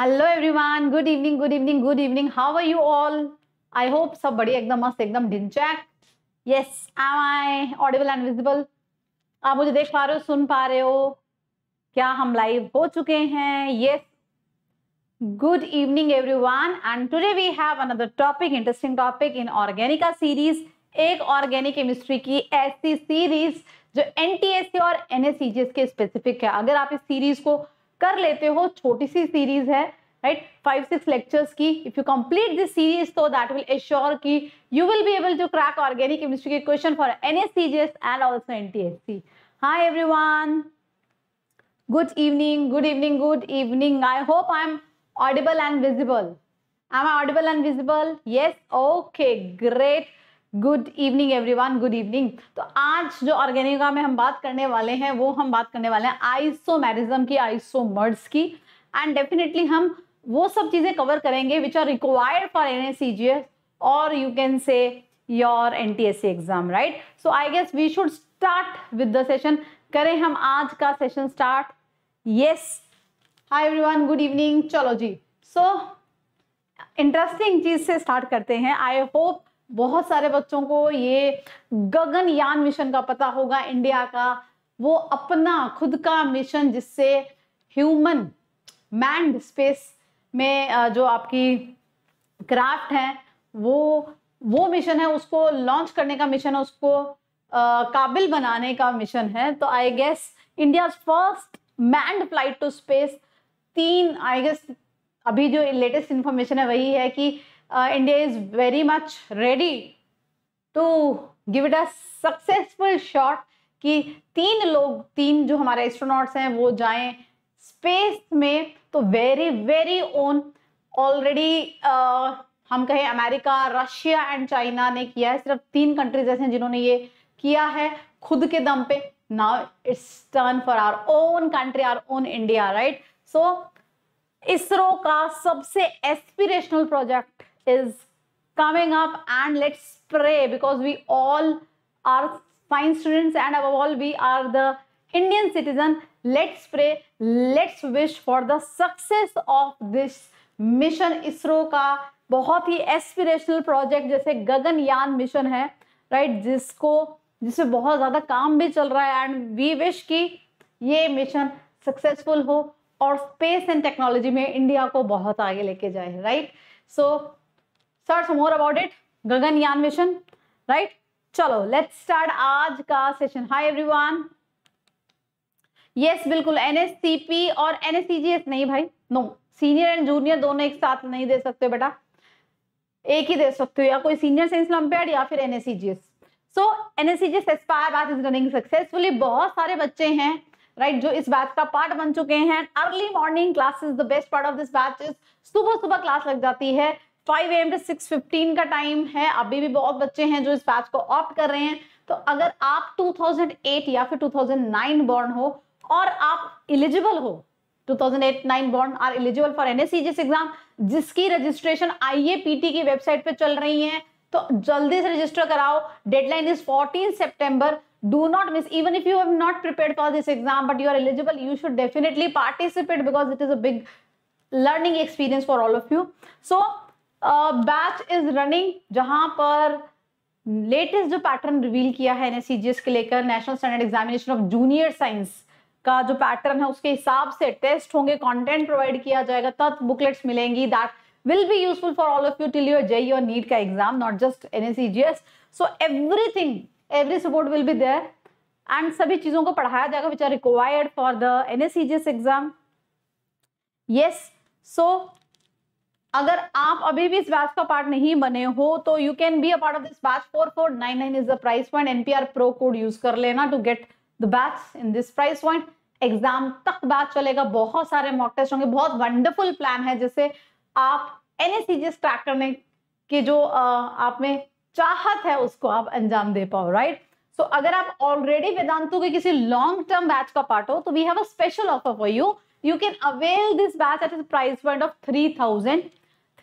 Hello everyone good evening good evening good evening how are you all I hope सब बढ़िया एकदम मस्त एकदम ढिंचैक yes I I audible and visible आप मुझे देख पा रहे हो सुन पा रहे हो क्या हम लाइव हो चुके हैं yes good evening everyone and today we have another topic interesting topic in organica series एक ऑर्गेनिक केमिस्ट्री की ऐसी सीरीज जो एनटीएससी और एनएससीजीएस के स्पेसिफिक है अगर आप इस सीरीज को कर लेते हो छोटी सी सीरीज है राइट फाइव सिक्स लेक्चर्स की if you complete this series तो दैट विल एश्योर की you will be able to crack organic chemistry के question for N S C G S and also N T S C hi everyone good evening good evening good evening I hope I am audible and visible I am audible and visible yes okay great good evening everyone good evening तो आज जो Organica में हम बात करने वाले हैं वो हम बात करने वाले हैं आइसोमेरिज्म की आइसोमर्ड्स की एंड डेफिनेटली हम वो सब चीज़ें कवर करेंगे which are required for N S और you can say your N T S C exam right so I guess we should start with the session करें हम आज का session start yes hi everyone good evening चलो जी so interesting चीज़ से start करते हैं आई होप बहुत सारे बच्चों को ये गगनयान मिशन का पता होगा इंडिया का वो अपना खुद का मिशन जिससे ह्यूमन मैंड स्पेस में जो आपकी क्राफ्ट है वो वो मिशन है उसको लॉन्च करने का मिशन है उसको काबिल बनाने का मिशन है तो I guess India first manned flight to space तीन आई गेस अभी जो लेटेस्ट इन्फॉर्मेशन है वही है कि uh, India is very much ready to give it a successful shot कि तीन लोग तीन जो हमारे एस्ट्रोनॉट्स हैं वो जाएं स्पेस में तो वेरी वेरी ओन ऑलरेडी हम कहें अमेरिका रशिया एंड चाइना ने किया है सिर्फ तीन कंट्रीज ऐसे हैं जिन्होंने ये किया है खुद के दम पे now it's turn for our own country our own India right so ISRO का सबसे aspirational project is coming up and let's pray because we all are fine students and above all we are the Indian citizen. Let's pray, let's wish for the success of this mission isro ka बहुत ही aspirational project जैसे Gaganyaan mission है right right? जिसको जिससे बहुत ज़्यादा काम भी चल रहा है एंड वी विश कि ये मिशन सक्सेसफुल हो और स्पेस एंड टेक्नोलॉजी में इंडिया को बहुत आगे लेके जाए right so search more about it Gaganyaan mission right चलो लेट्स स्टार्ट आज का सेशन हाय एवरीवन यस बिल्कुल एनएससीपी और एनएससीजीएस नहीं भाई नो सीनियर एंड जूनियर दोनों एक साथ नहीं दे सकते बेटा एक ही दे सकते हो या कोई सीनियर साइंस ओलंपियाड या फिर NSCGS so NSCGS aspire batch is running successfully बहुत सारे बच्चे हैं राइट right, जो इस बैच का पार्ट बन चुके हैं early morning classes the best part of this batch is सुबह सुबह क्लास लग जाती है 5 एम टू सिक्स का टाइम है अभी भी बहुत बच्चे हैं जो इस बैच को ऑप्ट कर रहे हैं तो अगर आप 2008 या फिर 2009 बॉर्न हो और आप इलिजिबल हो 2008-9 born are eligible for NSCGS exam जिसकी रजिस्ट्रेशन आईएपीटी की वेबसाइट पे चल रही है तो जल्दी से रजिस्टर कराओ डेडलाइन इज 14 सितंबर do not miss even if you have not prepared for this exam but you are eligible you should definitely participate because it is a big learning experience for all of you so batch is running जहां पर latest जो pattern reveal किया है NSCGS के लेकर national standard examination of junior science का जो pattern है उसके हिसाब से टेस्ट होंगे कंटेंट प्रोवाइड किया जाएगा तत् बुकलेट्स मिलेंगी that will be useful for all of you till your JEE e e or NEET का exam not just NSEGS. So everything, every support will be there. And सभी चीजों को पढ़ाया जाएगा which are required for the NSCGS exam yes so अगर आप अभी भी इस बैच का पार्ट नहीं बने हो तो you can be a part of this batch four four nine nine is the price point NPR pro code use कर लेना to get the batch in this price point exam तक batch चलेगा बहुत सारे मॉक टेस्ट होंगे बहुत wonderful plan है जिससे आप एनएससीजीएस क्रैक करने की जो आप में चाहत है उसको आप अंजाम दे पाओ राइट सो अगर आप ऑलरेडी वेदांतों के किसी लॉन्ग टर्म बैच का पार्ट हो तो we have a special offer for you you can avail this batch at price point of three thousand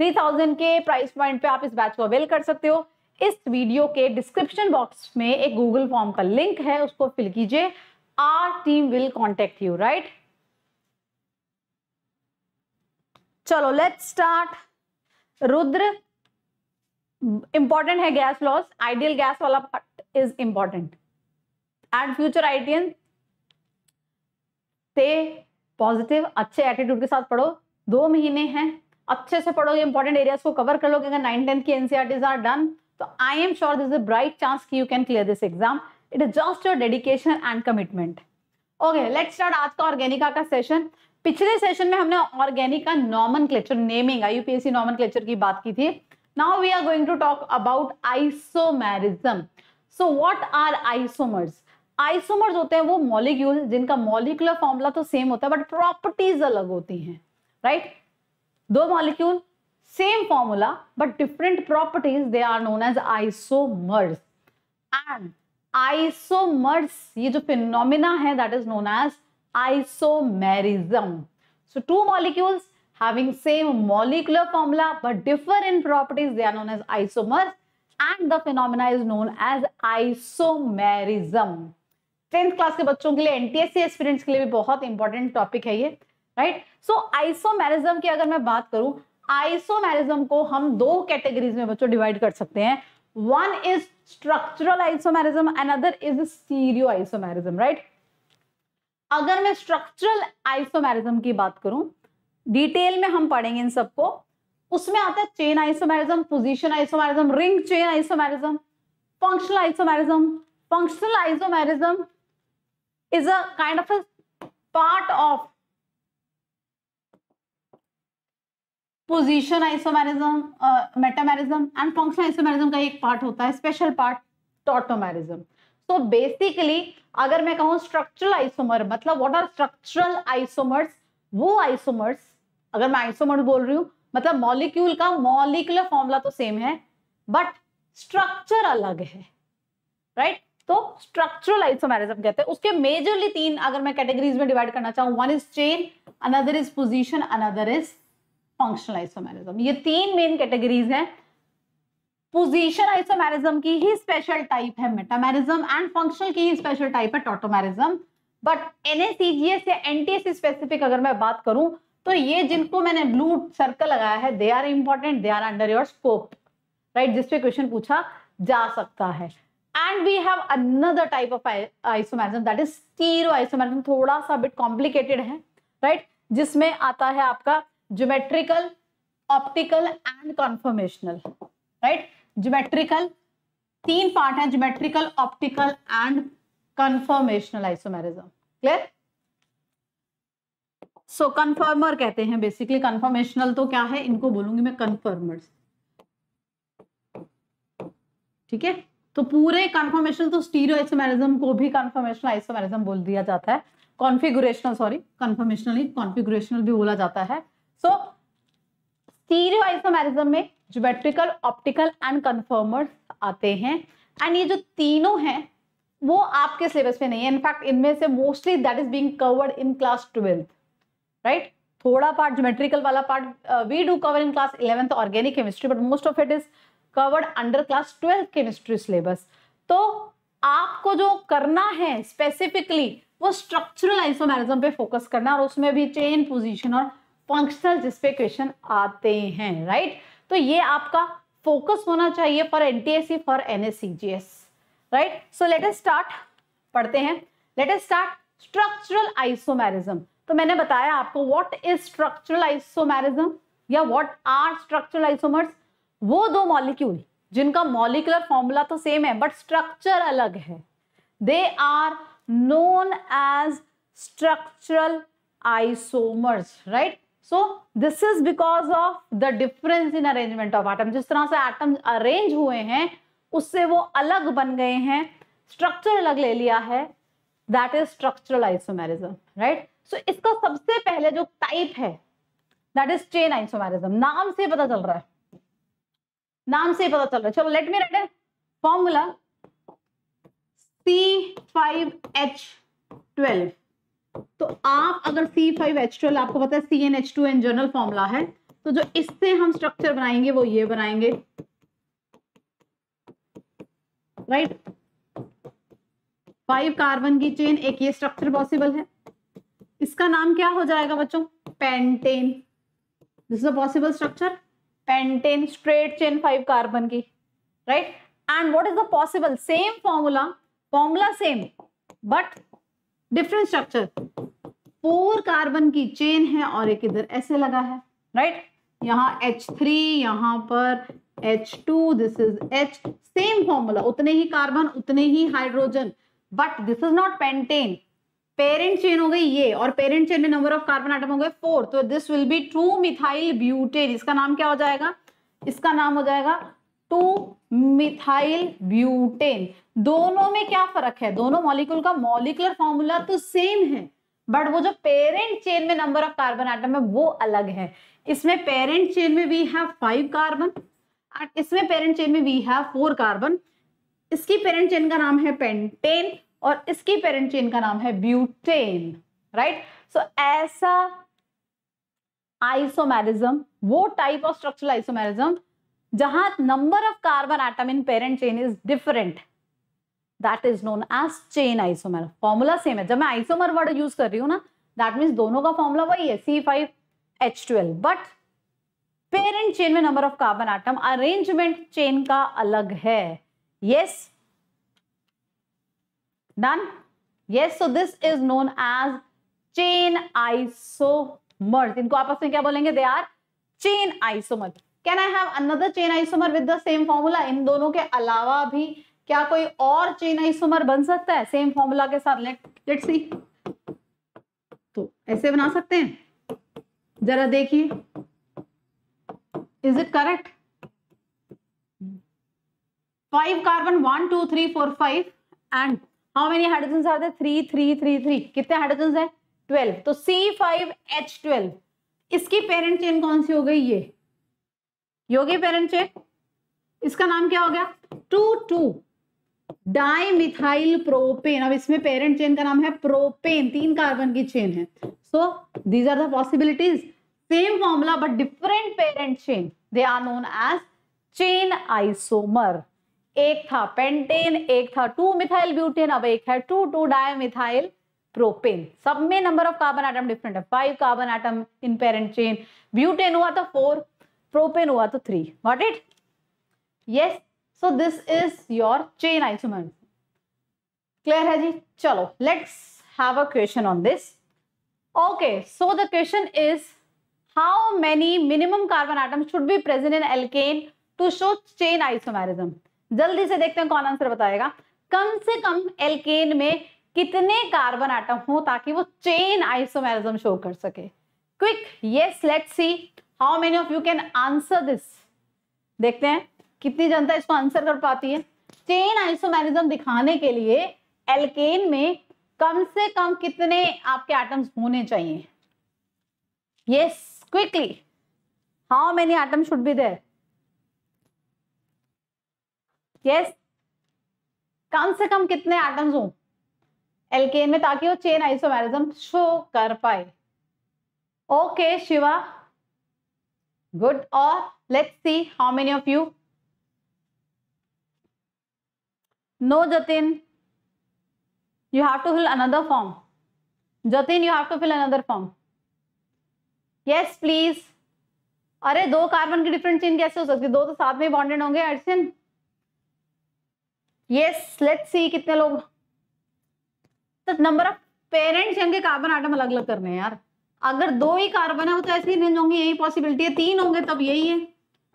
3000 के प्राइस पॉइंट पे आप इस बैच को अवेल कर सकते हो इस वीडियो के डिस्क्रिप्शन बॉक्स में एक गूगल फॉर्म का लिंक है उसको फिल कीजिए our team will contact you right चलो लेट स्टार्ट रुद्र इंपॉर्टेंट है गैस लॉस आइडियल गैस वाला part is important and future आइडियन से पॉजिटिव अच्छे एटीट्यूड के साथ पढ़ो दो महीने हैं अच्छे से पढ़ोगे इंपॉर्टेंट एरियाज को कवर कर लोगे अगर नाइन टेंथ की एनसीआर इज आर डन तो I am sure this is a bright chance की you can clear this exam it is just your dedication and commitment okay let start आज का Organica का session पिछले session में हमने ऑर्गेनिका का nomenclature naming IUPAC nomenclature की बात की थी now we are going to talk about isomerism so what are isomers isomers होते हैं वो मॉलिक्यूल जिनका मॉलिकुलर फॉर्मूला तो सेम होता है बट प्रॉपर्टीज अलग होती हैं राइट right? दो molecule same formula but different properties they are known as isomers and isomers ये जो फिनोमिना है that is known as isomerism so two molecules having same molecular formula but differ in properties they are known as isomers and the phenomena is known as isomerism tenth class के बच्चों के लिए NTSC experience के लिए भी बहुत important topic है ये राइट सो आइसोमेरिज्म की अगर मैं बात करूं आइसोमेरिज्म को हम दो कैटेगरीज में बच्चों डिवाइड कर सकते हैं one is structural isomerism another is stereo isomerism right अगर मैं स्ट्रक्चरल आइसोमेरिज्म की बात करूं डिटेल में हम पढ़ेंगे इन सबको उसमें आता है chain isomerism position isomerism ring chain isomerism functional isomerism functional isomerism is a kind of a part of position isomerism metamerism and function isomerism का एक पार्ट होता है special part tautomerism so basically अगर मैं कहूँ स्ट्रक्चरल आइसोमर मतलब what are structural isomers वो isomers अगर मैं आइसोमर्स बोल रही हूँ मतलब मॉलिक्यूल का मॉलिकुलर फॉर्मूला तो सेम है बट स्ट्रक्चर अलग है राइट right? तो स्ट्रक्चरल आइसोमेरिज्म कहते हैं उसके मेजरली तीन अगर मैं कैटेगरीज में डिवाइड करना चाहूँ one is chain another is position another is functional isomerism ये तीन मेन कैटेगरीज हैं पोजीशन आइसोमेरिज्म की ही स्पेशल टाइप है मेटामेरिज्म एंड फंक्शनल की ही स्पेशल टाइप है टोटोमेरिज्म बट एनएसीजीएस या एनटीएससी स्पेसिफिक अगर मैं बात करूं तो ये जिनको मैंने ब्लू सर्कल लगाया है they are important they are under your scope right जिसपे क्वेश्चन पूछा जा सकता है and we have another type of isomerism that is stereo isomerism थोड़ा सा बिट कॉम्प्लिकेटेड है राइट right? जिसमें आता है आपका geometrical optical and conformational right geometrical तीन पार्ट है geometrical optical and conformational isomerism clear so conformer कहते हैं बेसिकली कन्फर्मेशनल तो क्या है इनको बोलूंगी मैं कन्फर्मर ठीक है तो पूरे कन्फर्मेशन तो स्टीरियो आइसोमेरिज्म को भी कन्फर्मेशनल आइसोमेरिज्म बोल दिया जाता है कॉन्फिगुरेशनल सॉरी ही कॉन्फिगुरेशनल भी बोला जाता है सो स्टीरियो आइसोमेरिज्म में ज्योमेट्रिकल ऑप्टिकल एंड कन्फर्मर्स आते हैं एंड ये जो तीनों हैं वो आपके सिलेबस में नहीं है इनफैक्ट इनमें से mostly that is being covered in class twelfth right थोड़ा पार्ट ज्योमेट्रिकल वाला part we do cover in class eleventh organic chemistry but most of it is covered under class twelfth chemistry syllabus तो आपको जो करना है specifically वो structural isomerism पे focus करना और उसमें भी चेन पोजिशन और फंक्शनल जिसपे क्वेश्चन आते हैं राइट तो ये आपका फोकस होना चाहिए for NTSC for NSCGS right so let's start पढ़ते हैं let's start structural isomerism तो मैंने बताया आपको व्हाट इज स्ट्रक्चरल आइसोमेरिज्म या व्हाट आर स्ट्रक्चरल आइसोमर्स वो दो मॉलिक्यूल जिनका मॉलिकुलर फॉर्मूला तो सेम है बट स्ट्रक्चर अलग है they are known as structural isomers right so this is because of the difference in arrangement of atom जिस तरह से आटम अरेंज हुए हैं उससे वो अलग बन गए हैं स्ट्रक्चर अलग ले लिया है that is structural isomerism right so इसका सबसे पहले जो टाइप है दैट इज चेन आइसोमेरिज्म नाम से पता चल रहा है नाम से पता चल रहा है चलो let me write formula C five H twelve तो आप अगर सी फाइव एच ट्वेल्व आपको पता है C N H two N general formula है तो जो इससे हम स्ट्रक्चर बनाएंगे वो ये बनाएंगे राइट फाइव कार्बन की चेन एक ये स्ट्रक्चर पॉसिबल है इसका नाम क्या हो जाएगा बच्चों pentane this is a possible structure pentane straight chain five carbon की right and what is the possible same formula formula same but different structure four carbon की चेन है और एक इधर ऐसे लगा है राइट यहाँ एच थ्री यहाँ पर two this is H same formula उतने ही कार्बन उतने ही hydrogen but this is not pentane parent chain हो गई ये और पेरेंट चेन में नंबर ऑफ कार्बन आइटम हो गए फोर तो this will be two methyl butane इसका नाम क्या हो जाएगा इसका नाम हो जाएगा टू मिथाइल ब्यूटेन दोनों में क्या फर्क है दोनों मॉलिक्यूल का मॉलिकुलर फॉर्मूला तो सेम है बट वो जो पेरेंट चेन में नंबर ऑफ कार्बन आइटम है वो अलग है इसमें पेरेंट चेन में वी हैव फाइव कार्बन इसमें पेरेंट चेन में वी हैव फोर कार्बन इसकी पेरेंट चेन का नाम है पेंटेन और इसकी पेरेंट चेन का नाम है ब्यूटेन राइट सो ऐसा आइसोमेरिज्म वो टाइप ऑफ स्ट्रक्चरल आइसोमेरिज्म जहां number of carbon atom in parent chain is different that is known as chain isomer formula same है जब मैं आइसोमर वर्ड यूज कर रही हूं ना दैट मीन दोनों का फॉर्मूला वही है C five H twelve but parent chain में number of carbon atom arrangement chain का अलग है yes done yes so this is known as chain isomer इनको आपस में क्या बोलेंगे they are chain isomer can I have another chain isomer with the same formula इन दोनों के अलावा भी क्या कोई और चेन आइसोमर बन सकता है सेम फॉर्मूला के साथ लेट लेट सी तो ऐसे बना सकते हैं जरा देखिए is it correct five carbon one two three four five and how many hydrogen are they three three three three कितने हाइड्रोजन है ट्वेल्व तो सी फाइव एच ट्वेल्व इसकी पेरेंट चेन कौन सी हो गई ये योगी पेरेंट चेक इसका नाम क्या हो गया two two di methyl propane अब इसमें पेरेंट चेन का नाम है प्रोपेन तीन कार्बन की चेन है so these are the possibilities same formula but different parent chain they are known as chain isomer एक था पेंटेन एक था टू मिथाइल ब्यूटेन अब एक है टू टू डायमिथाइल प्रोपेन सब में number of carbon atom different है five carbon atom in parent chain butane हुआ था तो फोर प्रोपेन हुआ तो three what it yes so this is your chain isomer clear है जी चलो let's have a question on this okay so the question is how many minimum carbon atom should be present in alkane to show chain isomerism जल्दी से देखते हैं कौन answer बताएगा कम से कम एल्केन में कितने कार्बन आइटम हो ताकि वो चेन आइसोमेरिज्म शो कर सके quick yes let's see how many of you can answer this देखते हैं कितनी जनता इसको आंसर कर पाती है चेन आइसोमेरिज्म दिखाने के लिए एल्केन में कम से कम कितने आपके एटम्स होने चाहिए yes quickly how many atom should be there yes कम से कम कितने एटम्स हो एल्केन में ताकि वो चेन आइसोमेरिज्म शो कर पाए okay Shiva Good or let's see how many of you. No, Jatin. You have to fill another form. Jatin, you have to fill another form. Yes, please. अरे दो carbon की different chain कैसे हो सकती है दो तो साथ में बॉन्डेड होंगे एडसन यस लेट्स सी कितने लोग तो नंबर ऑफ पेरेंट्स उनके कार्बन आइटम अलग अलग करने हैं यार अगर दो ही कार्बन है वो तो ऐसे ही अरेंज होंगे यही पॉसिबिलिटी है तीन होंगे तब यही है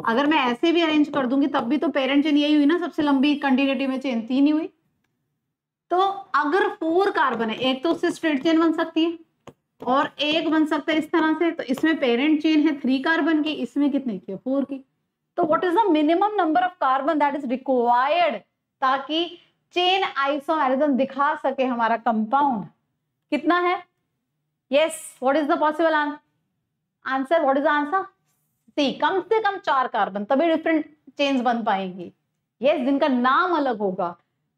अगर मैं ऐसे भी अरेंज कर दूंगी तब भी तो पेरेंट चेन यही हुई ना सबसे लंबी कंटिन्यूटी में चेन तीन ही हुई तो अगर फोर कार्बन है एक तो उससे स्ट्रेट चेन बन सकती है और एक बन सकता है इस तरह से तो इसमें पेरेंट चेन है थ्री कार्बन की इसमें कितने की है फोर की तो what is the minimum number of carbon that is required ताकि चेन आइसोमेरिज्म दिखा सके हमारा कंपाउंड कितना है yes what is the possible answer what is the answer see कम से कम चार कार्बन तभी डिफरेंट चेन्स बन पाएंगी यस yes, जिनका नाम अलग होगा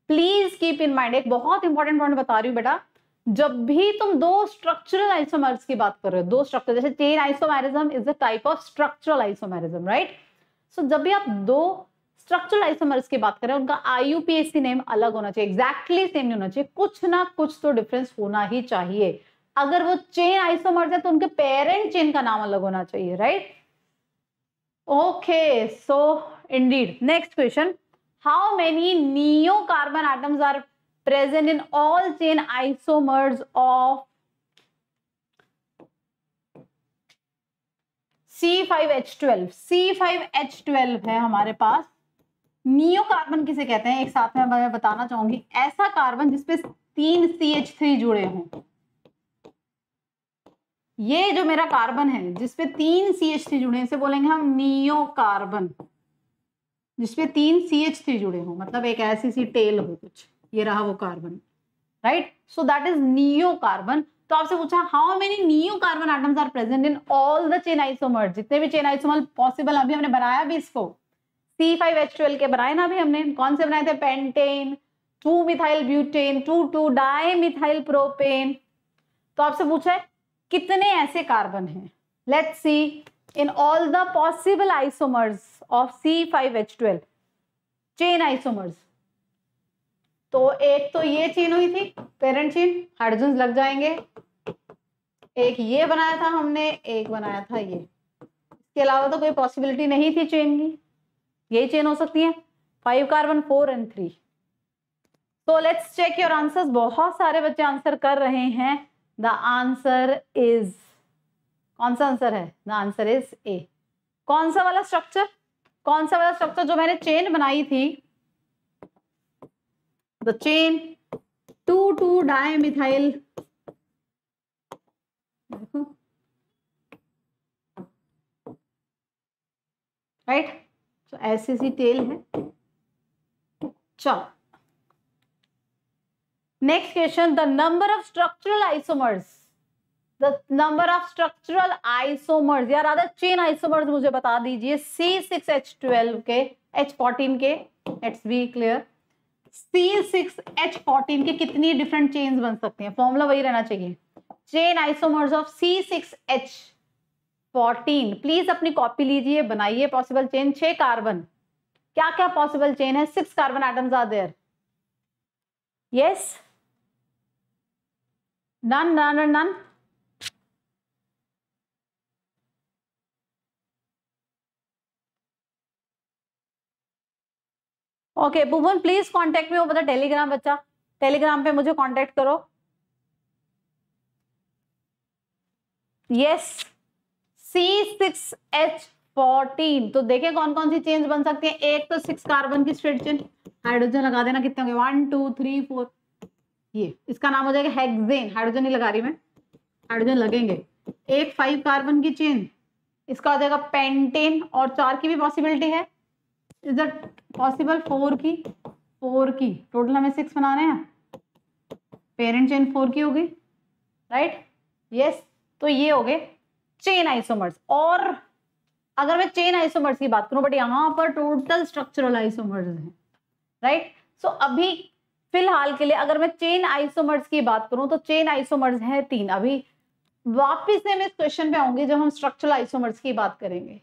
प्लीज कीप इन माइंड एक बहुत इंपॉर्टेंट पॉइंट बता रही हूँ बेटा जब भी तुम दो स्ट्रक्चरल आइसोमर्स की बात कर रहे हो दो स्ट्रक्चर जैसे chain isomerism is the type of structural isomerism right so जब भी आप दो स्ट्रक्चरल आइसोमर्स की बात कर रहे हो उनका आईयूपीएसी नेम अलग होना चाहिए एग्जैक्टली सेम नहीं होना चाहिए कुछ ना कुछ तो डिफरेंस होना ही चाहिए अगर वो चेन आइसोमर्स है तो उनके पेरेंट चेन का नाम अलग होना चाहिए right okay so indeed next question how many neo carbon atoms are present in all chain isomers of C5H12 C5H12 है हमारे पास नियो कार्बन किसे कहते हैं एक साथ में मैं बताना चाहूंगी ऐसा कार्बन जिसपे तीन सी एच थ्री जुड़े हों ये जो मेरा कार्बन है जिसपे तीन सी एच थ्री जुड़े इसे बोलेंगे हम नियो कार्बन जिसपे तीन सी एच थ्री जुड़े हो मतलब एक ऐसी सी टेल हो कुछ ये रहा वो carbon right so that is neo carbon तो आपसे पूछा how many neo carbon atoms are present in all the chain isomer जितने भी चेन आइसोमर पॉसिबल अभी हमने बनाया भी इसको सी फाइव एच ट्वेल्व के बनाए ना अभी हमने कौन से बनाए थे pentane two methyl butane two two di methyl propane तो आपसे पूछा है कितने ऐसे कार्बन हैं let's see in all the possible isomers of C five H twelve chain isomers तो एक तो ये चेन हुई थी पेरेंट चेन हाइड्रोजन लग जाएंगे एक ये बनाया था हमने एक बनाया था ये इसके अलावा तो कोई पॉसिबिलिटी नहीं थी चेन की यही चेन हो सकती है five carbon four and three तो लेट्स चेक योर आंसर्स बहुत सारे बच्चे आंसर कर रहे हैं द आंसर इज कौन सा आंसर है द आंसर इज ए कौन सा वाला स्ट्रक्चर कौन सा वाला स्ट्रक्चर जो मैंने चेन बनाई थी the chain two two di methyl right so ऐसी सी टेल है चलो next question the number of structural isomers the number of structural isomers यार rather चेन आइसोमर्स मुझे बता दीजिए ट्वेल्व के फोर्टीन के सी सिक्स एच फोर्टीन के कितनी डिफरेंट चेन बन सकती हैं फॉर्मूला वही रहना चाहिए chain isomers of fourteen please अपनी कॉपी लीजिए बनाइए पॉसिबल चेन छह कार्बन क्या क्या पॉसिबल चेन है six carbon atoms are there yes None, none, none. Okay Bhuvan please contact में हो बता टेलीग्राम बच्चा टेलीग्राम पे मुझे कांटेक्ट करो यस तो सी सिक्स एच फोर्टीन तो देखे कौन कौन सी चेंज बन सकती है एक तो सिक्स कार्बन की स्ट्रेट चेन हाइड्रोजन लगा देना कितने होंगे वन टू थ्री फोर ये इसका नाम हो जाएगा हेक्सेन हाइड्रोजन नहीं लगा रही मैं हाइड्रोजन लगेंगे एक फाइव कार्बन की चेन इसका हो जाएगा पेंटेन और चार की भी पॉसिबिलिटी है इज दट पॉसिबल फोर की फोर की टोटल हमें सिक्स बनाने हैं पेरेंट चेन फोर की होगी राइट यस तो ये हो गए चेन आइसोमर्स और अगर मैं चेन आइसोमर्स की बात करूं बट यहां पर टोटल स्ट्रक्चरल आइसोमर्स हैं राइट सो अभी फिलहाल के लिए अगर मैं चेन आइसोमर्स की बात करूं तो चेन आइसोमर्स हैं तीन अभी वापिस से मैं इस क्वेश्चन पे आऊंगी जब हम स्ट्रक्चरल आइसोमर्स की बात करेंगे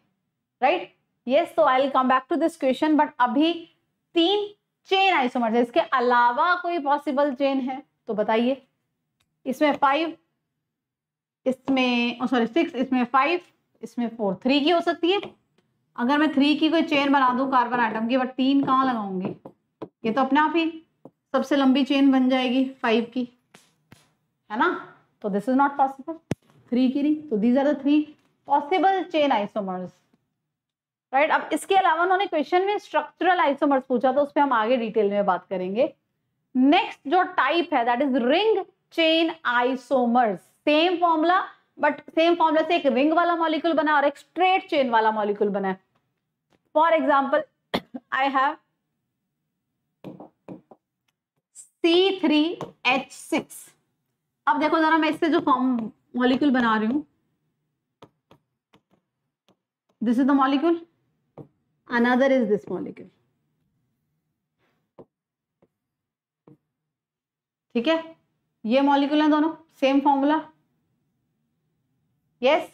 राइट यस तो I come back to this question but अभी तीन चेन आइसोमर्स है इसके अलावा कोई पॉसिबल चेन है तो बताइए इसमें फाइव इसमें सॉरी oh, सिक्स इसमें फाइव इसमें फोर थ्री की हो सकती है अगर मैं थ्री की कोई चेन बना दू कार्बन आइटम की बट तीन कहाँ लगाऊंगी ये तो अपने आप ही सबसे लंबी चेन बन जाएगी फाइव की है ना तो this is not possible three की रिंग तो these are three possible chain isomers right अब इसके अलावा उन्होंने क्वेश्चन में स्ट्रक्चरल आइसोमर्स पूछा तो उस पर हम आगे डिटेल में बात करेंगे नेक्स्ट जो टाइप है that is ring chain isomers same formula but same formula से एक रिंग वाला मॉलिक्यूल बना और एक स्ट्रेट चेन वाला मॉलिक्यूल बना for example I have C three H six अब देखो जरा मैं इससे जो फॉर्म मॉलिक्यूल बना रही हूं this is the molecule another is this molecule ठीक है ये मॉलिक्यूल है दोनों same formula yes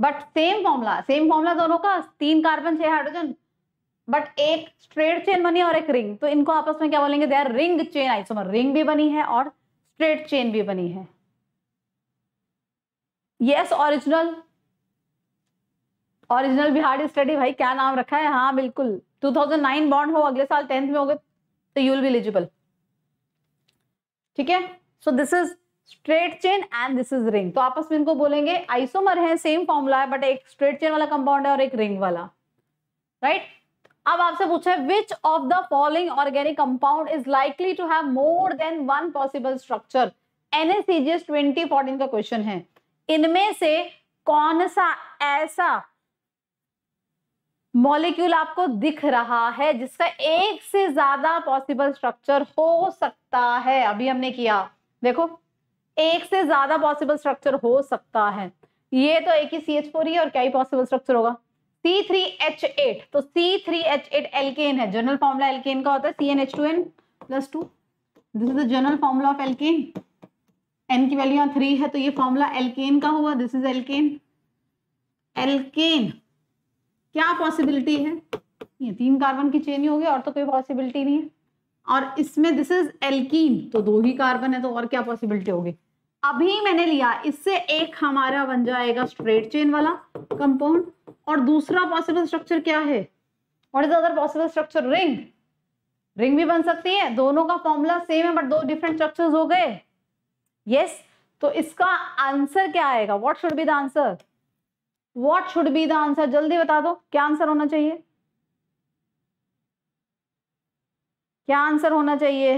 but same formula same formula दोनों का तीन कार्बन छह हाइड्रोजन बट एक स्ट्रेट चेन बनी और एक रिंग तो इनको आपस में क्या बोलेंगे they are ring chain isomer ring भी बनी है और स्ट्रेट चेन भी बनी है yes original original hard study भाई क्या नाम रखा है हाँ बिल्कुल 2009 बॉन्ड हो अगले साल टेंथ में हो गए तो यू विल बी एलिजिबल ठीक है so this is straight chain and this is ring तो आपस में इनको बोलेंगे आइसोमर है सेम फॉर्मूला है बट एक स्ट्रेट चेन वाला कंपाउंड है और एक रिंग वाला राइट right? अब आपसे पूछा है which of the following organic compound is likely to have more than one possible structure NACGS 2014 का क्वेश्चन है इनमें से कौन सा ऐसा मॉलिक्यूल आपको दिख रहा है जिसका एक से ज्यादा पॉसिबल स्ट्रक्चर हो सकता है अभी हमने किया देखो एक से ज्यादा पॉसिबल स्ट्रक्चर हो सकता है ये तो एक ही सी एच फोर ही और क्या ही पॉसिबल स्ट्रक्चर होगा C3H8 तो C3H8 एल्केन है जनरल फॉर्मूला एल्केन का होता है n plus two this is the general formula of alkane n की वैल्यू यहां थ्री है तो ये फॉर्मूला एल्केन का हुआ दिस इज एल्केन एल्केन क्या पॉसिबिलिटी है ये तीन कार्बन की चेन ही होगी और तो कोई पॉसिबिलिटी नहीं है और इसमें दिस इज एल्कीन तो दो ही कार्बन है तो और क्या पॉसिबिलिटी होगी अभी मैंने लिया इससे एक हमारा बन जाएगा स्ट्रेट चेन वाला कंपाउंड और दूसरा पॉसिबल स्ट्रक्चर क्या है और is other possible structure ring ring भी बन सकती है दोनों का फॉर्मूला सेम है बट दो डिफरेंट स्ट्रक्चर्स हो गए यस तो इसका आंसर क्या आएगा what should be the answer what should be the answer जल्दी बता दो क्या आंसर होना चाहिए क्या आंसर होना चाहिए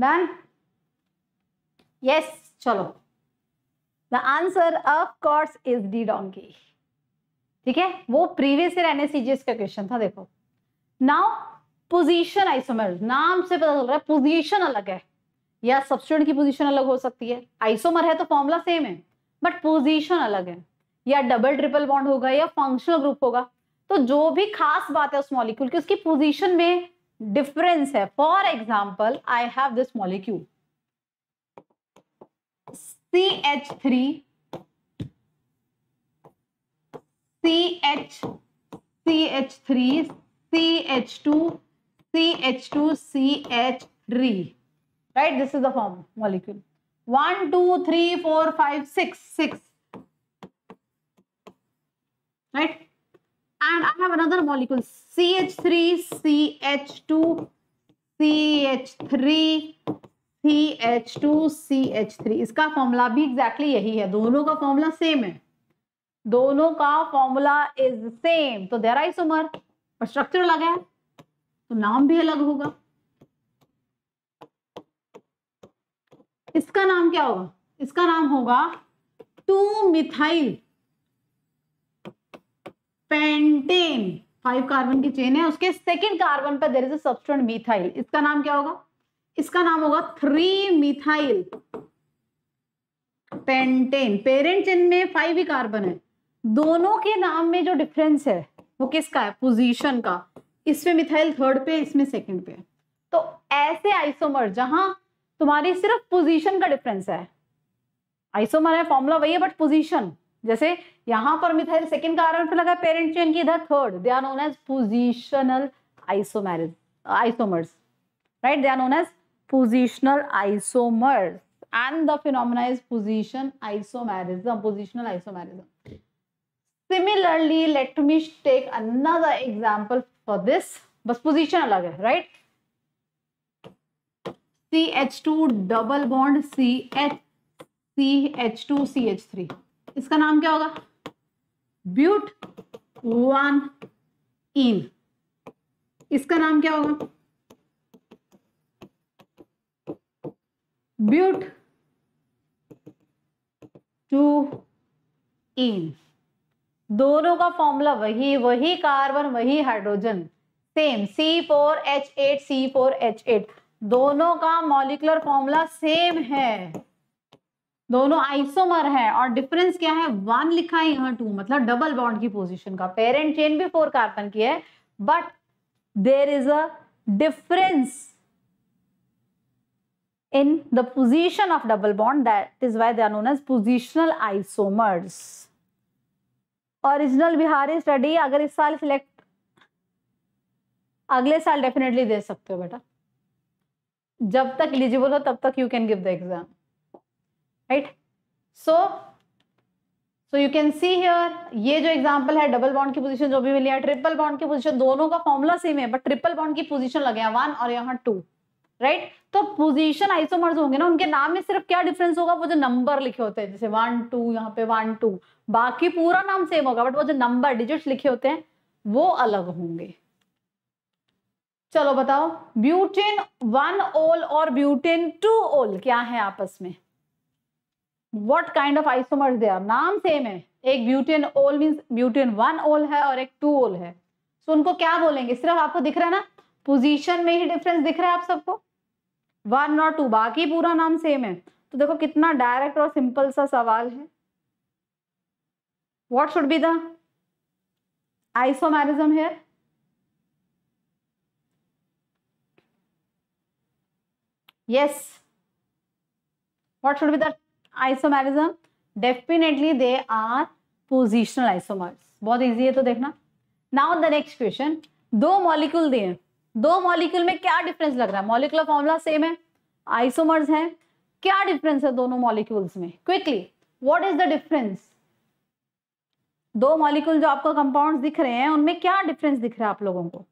डन यस चलो the answer of course is D donkey ठीक है वो प्रीवियस ईयर एनएससीजीएस का क्वेश्चन था देखो नाउ पोजीशन आइसोमर नाम से पता चल रहा है पोजीशन अलग है या सब्सटेंट की पोजीशन अलग हो सकती है आइसोमर है तो फॉर्मूला सेम है बट पोजीशन अलग है या डबल ट्रिपल बॉन्ड होगा या फंक्शनल ग्रुप होगा तो जो भी खास बात है उस मॉलिक्यूल की उसकी पोजीशन में डिफरेंस है for example I have this molecule C H three C H C H three C H two C H two C H three right this is the form molecule one two three four five six six right and I have another molecule CH3, CH2, CH3, CH2, CH3. इसका formula भी exactly exactly यही है दोनों का formula same है दोनों का formula is same तो देर आई सोमर पर स्ट्रक्चर अलग है तो नाम भी अलग होगा इसका नाम क्या होगा इसका नाम होगा two methyl pentane five carbon की चेन है उसके सेकेंड कार्बन पर देर इज अ मिथाइल इसका नाम क्या होगा इसका नाम होगा three methyl pentane parent chain में फाइव ही कार्बन है दोनों के नाम में जो डिफरेंस है वो किसका है पोजीशन का इसमें मिथाइल थर्ड पे इसमें सेकंड पे तो ऐसे आइसोमर जहां तुम्हारी सिर्फ पोजीशन का डिफरेंस है आइसोमर है फॉर्मूला वही है बट पोजीशन जैसे यहां पर मिथाइल सेकंड कार्बन पर लगा पेरेंट चेन की इधर third they are known as positional isomerism isomers right they are known as positional isomers and the phenomena is position isomerism positional isomerism similarly let me take another example for this बस position अलग है right C H two double bond C H C H two C H three इसका नाम क्या होगा ब्यूट one in इसका नाम क्या होगा ब्यूट टू इन दोनों का फॉर्मूला वही वही कार्बन वही hydrogen same C four H eight C four H eight दोनों का मॉलिकुलर फॉर्मूला सेम है दोनों आइसोमर है और डिफरेंस क्या है वन लिखा है यहाँ टू मतलब डबल बॉन्ड की पोजीशन का पेरेंट चेन भी फोर कार्बन की है but there is a difference in the position of double bond that is why there known as positional isomers original Bihari study अगर इस साल सिलेक्ट अगले साल डेफिनेटली दे सकते हो बेटा जब तक एलिजिबल हो तब तक you can give the exam right so so you can see here ये जो एग्जांपल है डबल बॉन्ड की पोजीशन जो भी मिली है ट्रिपल बॉन्ड की पोजीशन दोनों का फॉर्मूला सेम है बट ट्रिपल बॉन्ड की पोजीशन लगे हैं वन और यहाँ टू राइट तो पोजीशन आइसोमर्स होंगे ना उनके नाम में सिर्फ क्या डिफरेंस होगा वो जो नंबर लिखे होते हैं जैसे वन टू यहाँ पे वन टू बाकी पूरा नाम सेम होगा बट वो जो नंबर डिजिट लिखे होते हैं वो अलग होंगे चलो बताओ ब्यूटेन वन ओल और ब्यूटेन टू ओल क्या है आपस में what kind of isomer they are नाम सेम है एक ब्यूटेन ओल मीन ब्यूटेन वन ओल है और एक टू ओल है सो उनको क्या बोलेंगे सिर्फ आपको दिख रहा है ना पोजिशन में ही डिफरेंस दिख रहा है आप सबको वन और टू बाकी पूरा नाम सेम है तो देखो कितना डायरेक्ट और सिंपल सा सवाल है what should be the isomerism here yes what should be the isomerism definitely they are positional isomers बहुत ईजी है तो देखना नाउ द नेक्स्ट क्वेश्चन दो मॉलिक्यूल दिए दो मॉलिक्यूल में क्या डिफरेंस लग रहा है मॉलिकुलर फॉर्मूला सेम है आइसोमर्स हैं क्या डिफरेंस है दोनों मॉलिक्यूल्स में quickly what is the difference दो मॉलिक्यूल जो आपको कंपाउंड्स दिख रहे हैं उनमें क्या डिफरेंस दिख रहा है आप लोगों को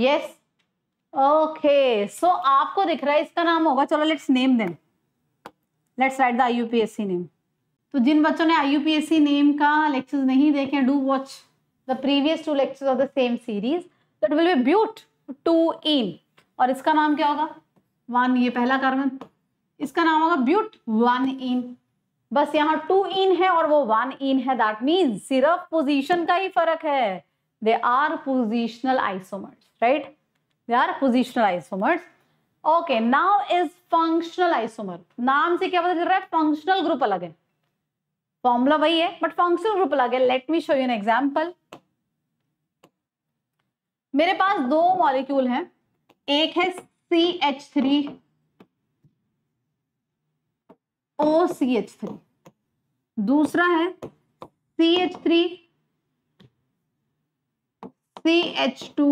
यस ओके सो आपको दिख रहा है इसका नाम होगा चलो let's name them let's write the IUPAC name तो जिन बच्चों ने आईयूपीएससी नेम का लेक्चर नहीं देखे do watch the previous two lecture of the same series that will be ब्यूट टू इन और इसका नाम क्या होगा वन ये पहला कार्बन इसका नाम होगा ब्यूट वन इन बस यहाँ टू इन है और वो वन इन है दैट मीन्स सिर्फ पोजीशन का ही फर्क है they are positional isomers right? They are positional isomers. Okay now is functional isomer नाम से क्या पता चल रहा है फंक्शनल ग्रुप अलग है फॉर्मूला वही है बट फंक्शनल ग्रुप अलग है let me show you an example मेरे पास दो मॉलिक्यूल हैं एक है C H three O C H three दूसरा है C H three C H two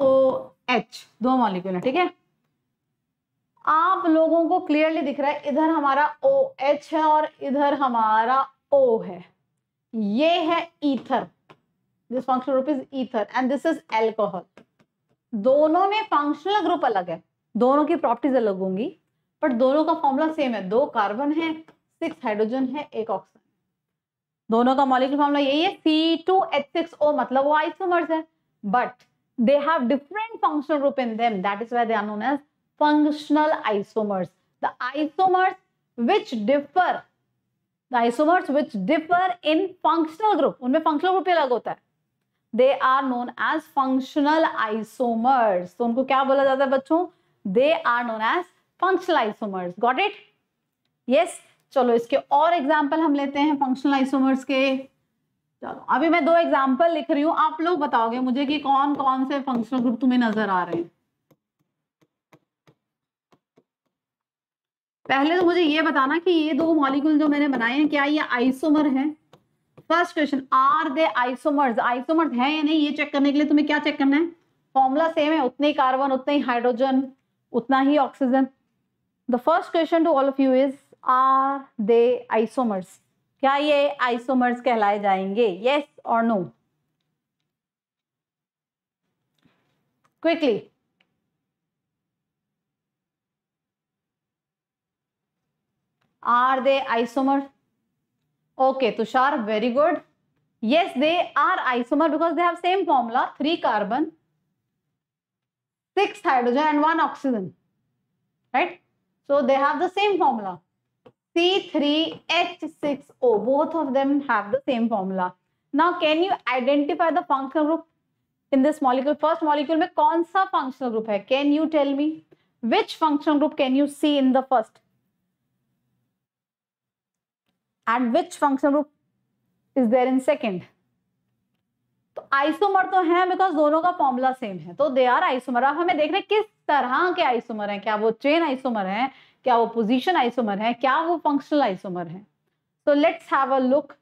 O H दो मॉलिक्यूल है ठीक है आप लोगों को क्लियरली दिख रहा है इधर हमारा ओ एच है और इधर हमारा ओ है ये है ether this functional group is ether and this is alcohol दोनों में फंक्शनल ग्रुप अलग है दोनों की प्रॉपर्टीज अलग होंगी बट दोनों का फॉर्मूला सेम है दो कार्बन है सिक्स हाइड्रोजन है एक ऑक्सीजन दोनों का मॉलिक्यूल फॉर्मूला यही है C two H six O मतलब वो आइसोमर्स है but they have different functional group in them. That is why they are known as functional isomers. The isomers which differ, the isomers which differ in functional group, unme functional group alag hota hai They are known as functional isomers. to unko kya bola jata hai bachcho They are known as functional isomers. Got it? Yes. चलो इसके और example हम लेते हैं functional isomers के चलो अभी मैं दो एग्जाम्पल लिख रही हूँ आप लोग बताओगे मुझे कि कौन कौन से फंक्शनल ग्रुप तुम्हें नजर आ रहे हैं पहले तो मुझे ये बताना कि ये दो मॉलिक्यूल जो मैंने बनाए हैं क्या ये आइसोमर है first question are they isomers isomers है या नहीं ये चेक करने के लिए तुम्हें क्या चेक करना है फॉर्मूला सेम है उतने ही कार्बन उतना ही हाइड्रोजन उतना ही oxygen the first question to all of you is are they isomers क्या ये आइसोमर्स कहलाए जाएंगे यस और no quickly are they isomer okay Tushar very good yes they are isomer because they have same formula three carbon six hydrogen and one oxygen right so they have the same formula C3H6O. Both of them have the same formula. Now, can you identify the functional group in this molecule? First molecule में कौन सा functional group है? Can you tell me? Which functional group can you see in the first? And which functional group is there in second? तो isomer तो है because दोनों का formula same है तो दे आर आइसोमर अब हमें देख रहे हैं किस तरह के आइसोमर हैं क्या वो चेन आइसोमर हैं क्या वो पोजीशन आइसोमर है क्या वो फंक्शनल आइसोमर है तो लेट्स हैव अ लुक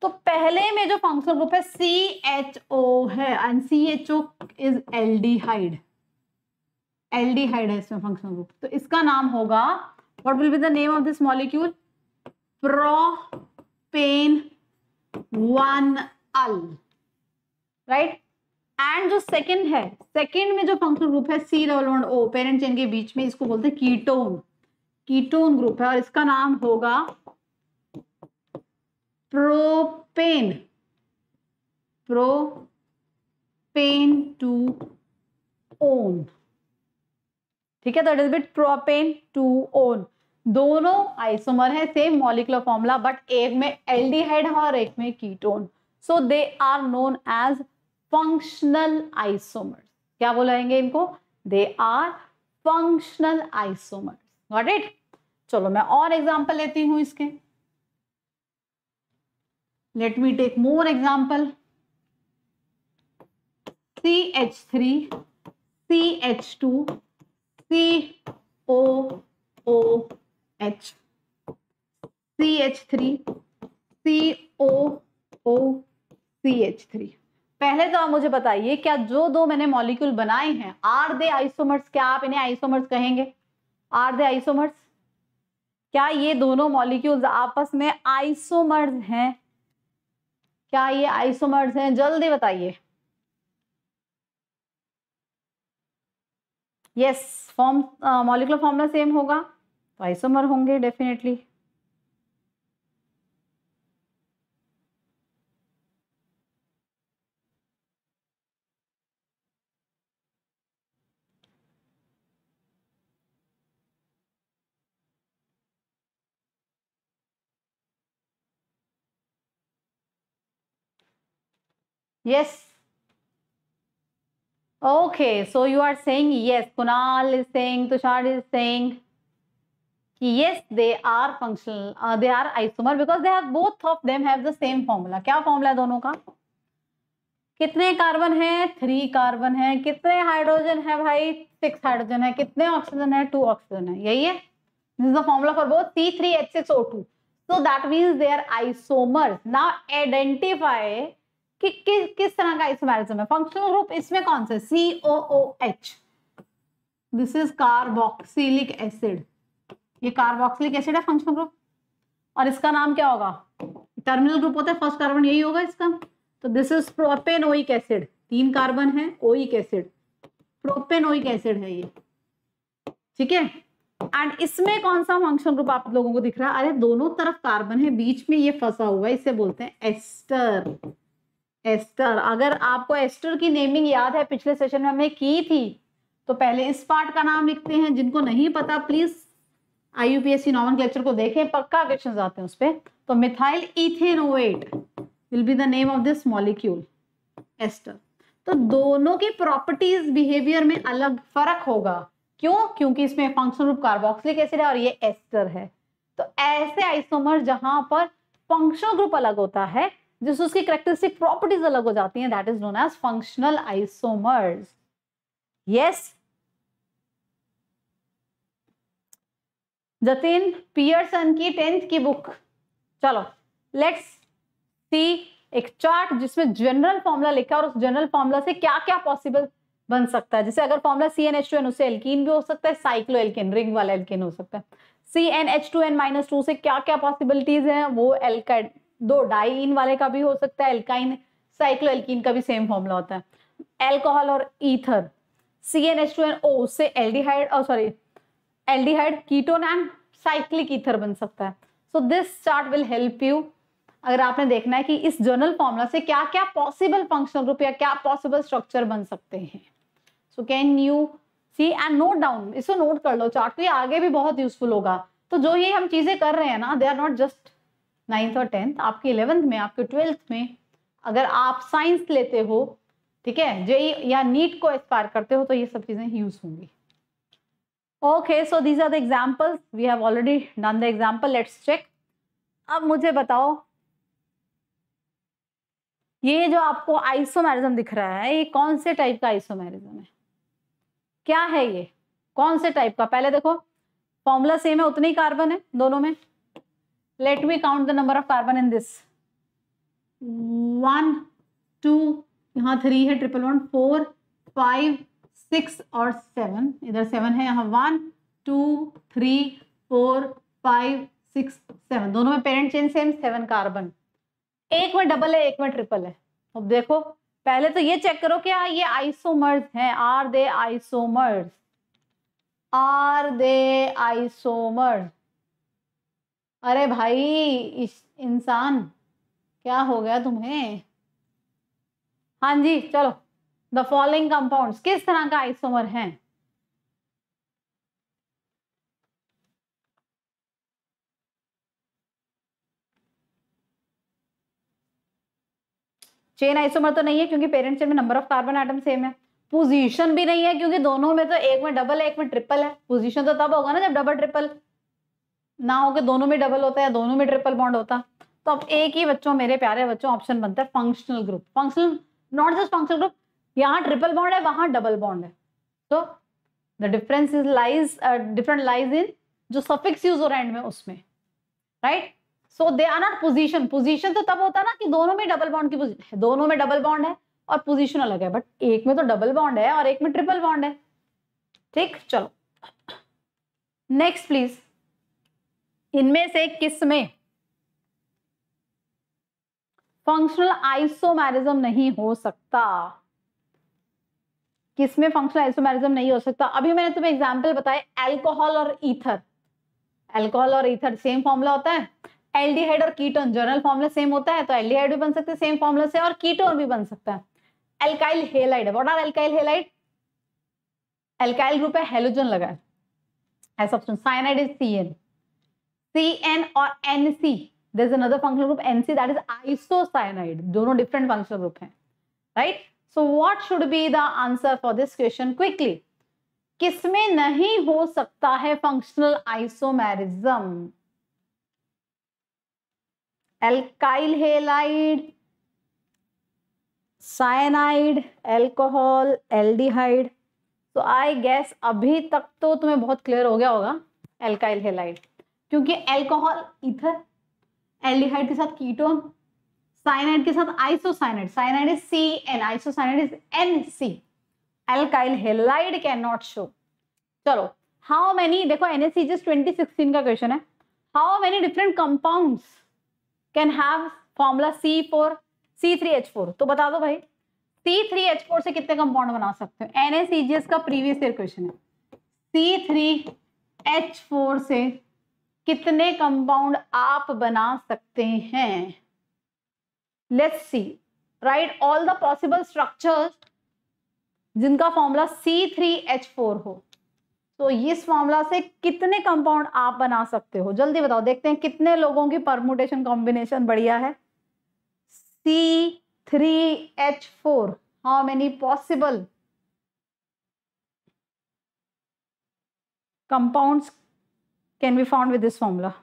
तो पहले में जो फंक्शनल ग्रुप है सी एच ओ है and C H O is aldehyde डी हाइड है इसमें फंक्शनल ग्रुप तो इसका नाम होगा what will be the name of this molecule propan one al right and जो सेकंड है सेकंड में जो फंक्शनल ग्रुप है C double one O parent chain के बीच में इसको बोलते हैं कीटोन कीटोन ग्रुप है और इसका नाम होगा प्रोपेन प्रोपेन टू ओन ठीक है तो it is bit propane two one दोनों आइसोमर है सेम मॉलिकुलर फॉर्मूला बट एक में एल्डिहाइड है और एक में ketone so they are known as functional isomers क्या बोलाएंगे इनको they are functional isomers got it चलो मैं और एग्जांपल लेती हूं इसके let me take more example C H three C H two C O O H C H three C O O C H three पहले तो आप मुझे बताइए क्या जो दो मैंने मॉलिक्यूल बनाए हैं आर दे आइसोमर्स क्या आप इन्हें आइसोमर्स कहेंगे आर दे आइसोमर्स क्या ये दोनों मॉलिक्यूल्स आपस में आइसोमर्स हैं क्या ये आइसोमर्स हैं जल्दी बताइए yes form molecular formula same होगा तो आइसोमर होंगे definitely Yes. Okay, so you are saying yes. Kunal is saying, Tushar is saying, yes, they are functional. Uh, they are isomer because they have both of them have the same formula. kya formula hai dono ka कितने carbon है three carbon है कितने hydrogen है भाई six hydrogen है कितने oxygen है to oxygen है यही है this is the formula for both C three H six O two so that means they are isomers now identify कि, कि किस तरह का इसमेरिज्म है फंक्शनल ग्रुप इसमें कौन सा C O O H this is carboxylic acid ये कार्बोक्सिलिक एसिड है फंक्शनल ग्रुप और इसका नाम क्या होगा टर्मिनल ग्रुप होता है फर्स्ट कार्बन यही होगा इसका तो दिस इज प्रोपेनोइक एसिड तीन कार्बन है ओइक एसिड प्रोपेनोइक एसिड है ये ठीक है एंड इसमें कौन सा फंक्शनल ग्रुप आप लोगों को दिख रहा है अरे दोनों तरफ कार्बन है बीच में ये फंसा हुआ है इसे बोलते हैं एस्टर एस्टर अगर आपको एस्टर की नेमिंग याद है पिछले सेशन में हमने की थी तो पहले इस पार्ट का नाम लिखते हैं जिनको नहीं पता प्लीज आई यूपीएससी नॉमन क्लेक्चर को देखें पक्का क्वेश्चन आते हैं उस पर तो methyl ethanoate will be the name of this molecule ester तो दोनों की प्रॉपर्टीज बिहेवियर में अलग फर्क होगा क्यों क्योंकि इसमें फंक्शन ग्रुप कार्बोक्सिलिक एसिड है और ये एस्टर है तो ऐसे आइसोमर जहां पर फंक्शनल ग्रुप अलग होता है जिससे उसकी करेक्टरिस्टिक प्रॉपर्टीज अलग हो जाती हैं that is known as functional isomers yes Jatin Pearson की टेंथ की बुक चलो लेट्स सी एक चार्ट जिसमें जनरल फॉर्मूला लिखा और उस जनरल फॉर्मूला से क्या क्या पॉसिबल बन सकता है जैसे अगर formula C N H two N उससे एल्किन भी हो सकता है साइक्लो एल्किन रिंग वाला एल्किन हो सकता है C N H two N minus two से क्या क्या पॉसिबिलिटीज हैं वो एल्का दो डाइन वाले का भी हो सकता है एल्काइन साइक्लो एल्किन का भी सेम फॉर्मूला होता है एल्कोहल और ether C N H two N O उससे एल्डिहाइड और sorry aldehyde ketone and cyclic ether बन सकता है so this chart will help you अगर आपने देखना है कि इस जर्नल फॉर्मूला से क्या क्या पॉसिबल फंक्शनल ग्रुप या क्या पॉसिबल स्ट्रक्चर बन सकते हैं so can you see and note down इसको नोट कर लो चार्ट तो ये आगे भी बहुत यूजफुल होगा तो जो ये हम चीजें कर रहे हैं ना they are not just ninth और टेंथ आपके इलेवेंथ में आपके ट्वेल्थ में अगर आप साइंस लेते हो ठीक है जेई या नीट को एक्सपायर करते हो तो ये सब चीज़ें यूज होंगी okay so these are the examples we have already done the example let's check अब मुझे बताओ ये जो आपको आइसोमेरिज्म दिख रहा है ये कौन से टाइप का आइसोमेरिज्म है क्या है ये कौन से टाइप का पहले देखो फॉर्मूला सेम है उतने ही कार्बन है दोनों में let me count the number of carbon in this one two यहाँ थ्री है triple one four five six और सेवन इधर सेवन है यहाँ one two three four five six seven दोनों में parent chain same seven carbon एक में डबल है एक में ट्रिपल है अब देखो पहले तो ये चेक करो क्या हाँ, ये आइसोमर्स हैं are they isomers are they isomers अरे भाई इंसान क्या हो गया तुम्हें हाँ जी चलो द फॉलोइंग कंपाउंड्स किस तरह का आइसोमर है चेन आइसोमर तो नहीं है क्योंकि पेरेंट चेन में number of carbon atom same है पोजीशन भी नहीं है क्योंकि दोनों में तो एक में डबल है एक में ट्रिपल है पोजीशन तो तब होगा ना जब डबल ट्रिपल ना होकर दोनों में डबल होता है या दोनों में ट्रिपल बॉन्ड होता तो अब एक ही बच्चों मेरे प्यारे बच्चों ऑप्शन बनता है functional group functional not just functional group यहाँ ट्रिपल बॉन्ड है वहां डबल बॉन्ड है तो the difference is lies different lies in जो सफिक्स यूज हो रहा है एंड में उसमें right so they are not position position तो तब होता है ना कि दोनों में डबल बॉन्ड की पोजीशन दोनों में डबल बॉन्ड है और पोजिशन अलग है बट एक में तो डबल बॉन्ड है और एक में ट्रिपल बॉन्ड है ठीक चलो नेक्स्ट प्लीज इनमें से किस में फंक्शनल आइसोमैरिज्म नहीं हो सकता किसमें फंक्शनल आइसोमैरिज्म नहीं हो सकता अभी मैंने तुम्हें एग्जांपल बताए अल्कोहल और ईथर अल्कोहल और ईथर सेम फॉर्मूला होता है एल्डिहाइड और कीटोन जर्नल फॉर्मूला सेम होता है तो एल्डिहाइड भी बन सकते हैं सेम फॉर्मूला से और कीटोन भी बन सकता है alkyl halide what are alkyl halide alkyl group है हेलोजन लगा है साइनाइड इज सीएल CN और NC. There's another functional group NC that is isocyanide. दोनों different functional group हैं, right? So what should be the answer for this question quickly? किसमें नहीं हो सकता है functional isomerism alkyl halide cyanide alcohol aldehyde तो I gas अभी तक तो तुम्हें बहुत क्लियर हो गया होगा एल्काइल हेलाइड क्योंकि एल्कोहल इथर एल्डिहाइड के साथ कीटोन साइनाइड के साथ isocyanide cyanide is C N isocyanide is N C alkyl halide can not show चलो हाउ मेनी देखो एन एस ट्वेंटी सिक्सटीन का क्वेश्चन है how many different compounds can have formula C four C three H four तो बता दो भाई सी three H four से कितने कंपाउंड बना सकते हो एनएससीजीएस का प्रीवियस ईयर क्वेश्चन है सी थ्री एच फोर से कितने कंपाउंड आप बना सकते हैं let's see right all the possible structures जिनका formula C three H four हो तो इस फॉर्मूला से कितने कंपाउंड आप बना सकते हो जल्दी बताओ देखते हैं कितने लोगों की परमुटेशन कॉम्बिनेशन बढ़िया है C three H four how many possible compounds can be found with this formula.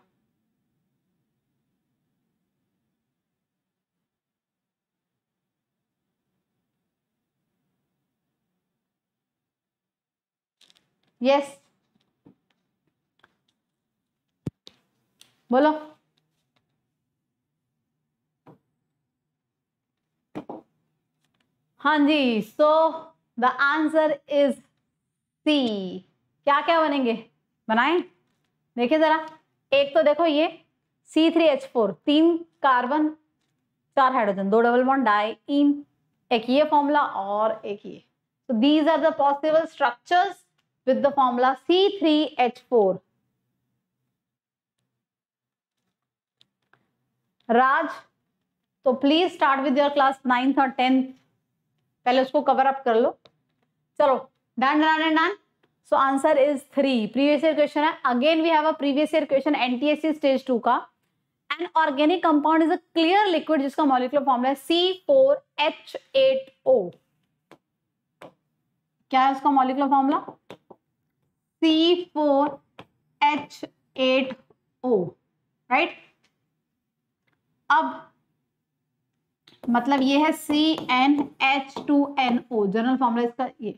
Yes. Bolo. हाँ जी so the answer is C क्या क्या बनेंगे बनाए देखिए जरा एक तो देखो ये सी थ्री एच फोर तीन कार्बन चार हाइड्रोजन दो डबल वन डाई इन एक ये फॉर्मूला और एक ये these the possible structure with the formula C three H four Raj तो please start with your class ninth और टेंथ पहले उसको कवर अप कर लो चलो done done done so answer is three previous year question है again we have a previous year question NTSC stage two का an organic compound is a clear liquid जिसका molecular formula है C four H eight O क्या है उसका molecular formula C four H eight O right अब मतलब ये है C N H two N O general formula इसका ये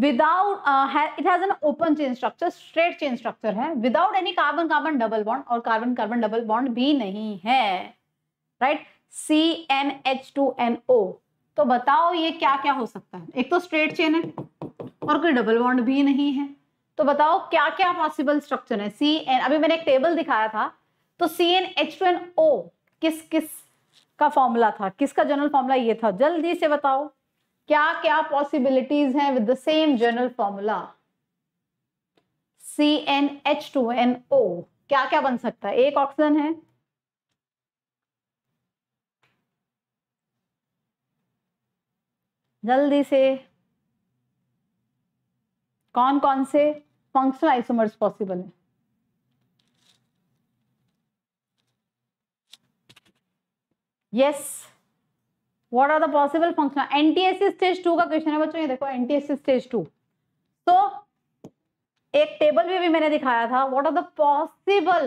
without it has an open chain structure straight chain structure है without any carbon carbon double bond और carbon carbon double bond भी नहीं है राइट सी N H two N O तो बताओ ये क्या क्या हो सकता है एक तो स्ट्रेट चेन है और कोई डबल बॉन्ड भी नहीं है तो बताओ क्या क्या पॉसिबल स्ट्रक्चर है सी एन अभी मैंने एक टेबल दिखाया था तो C N H two N O किस किस का फॉर्मूला था किसका जनरल फॉर्मूला ये था जल्दी से बताओ क्या क्या पॉसिबिलिटीज हैं with the same general formula C N H two N O क्या क्या बन सकता है एक ऑक्सीजन है जल्दी से कौन कौन से फंक्शनल आइसोमर्स पॉसिबल है yes what are the possible function NTSC stage two का क्वेश्चन है बच्चों ये देखो एनटीएससी स्टेज टू तो एक टेबल में भी मैंने दिखाया था what are the possible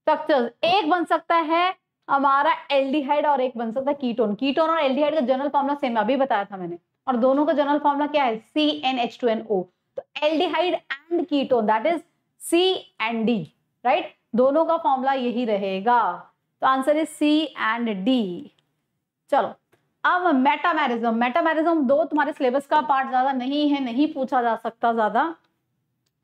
structure एक बन सकता है हमारा एल्डिहाइड और एक बन सकता है कीटोन कीटोन और एल्डिहाइड का जनरल फॉर्मुला सेम अभी बताया था मैंने और दोनों का जनरल फॉर्मुला क्या है C N H two N O तो aldehyde and ketone that is C and D right दोनों का फॉर्मूला यही रहेगा तो answer is C and D चलो अब मेटामेरिज्म मेटामेरिज्म दो तुम्हारे सिलेबस का पार्ट ज्यादा नहीं है नहीं पूछा जा सकता ज्यादा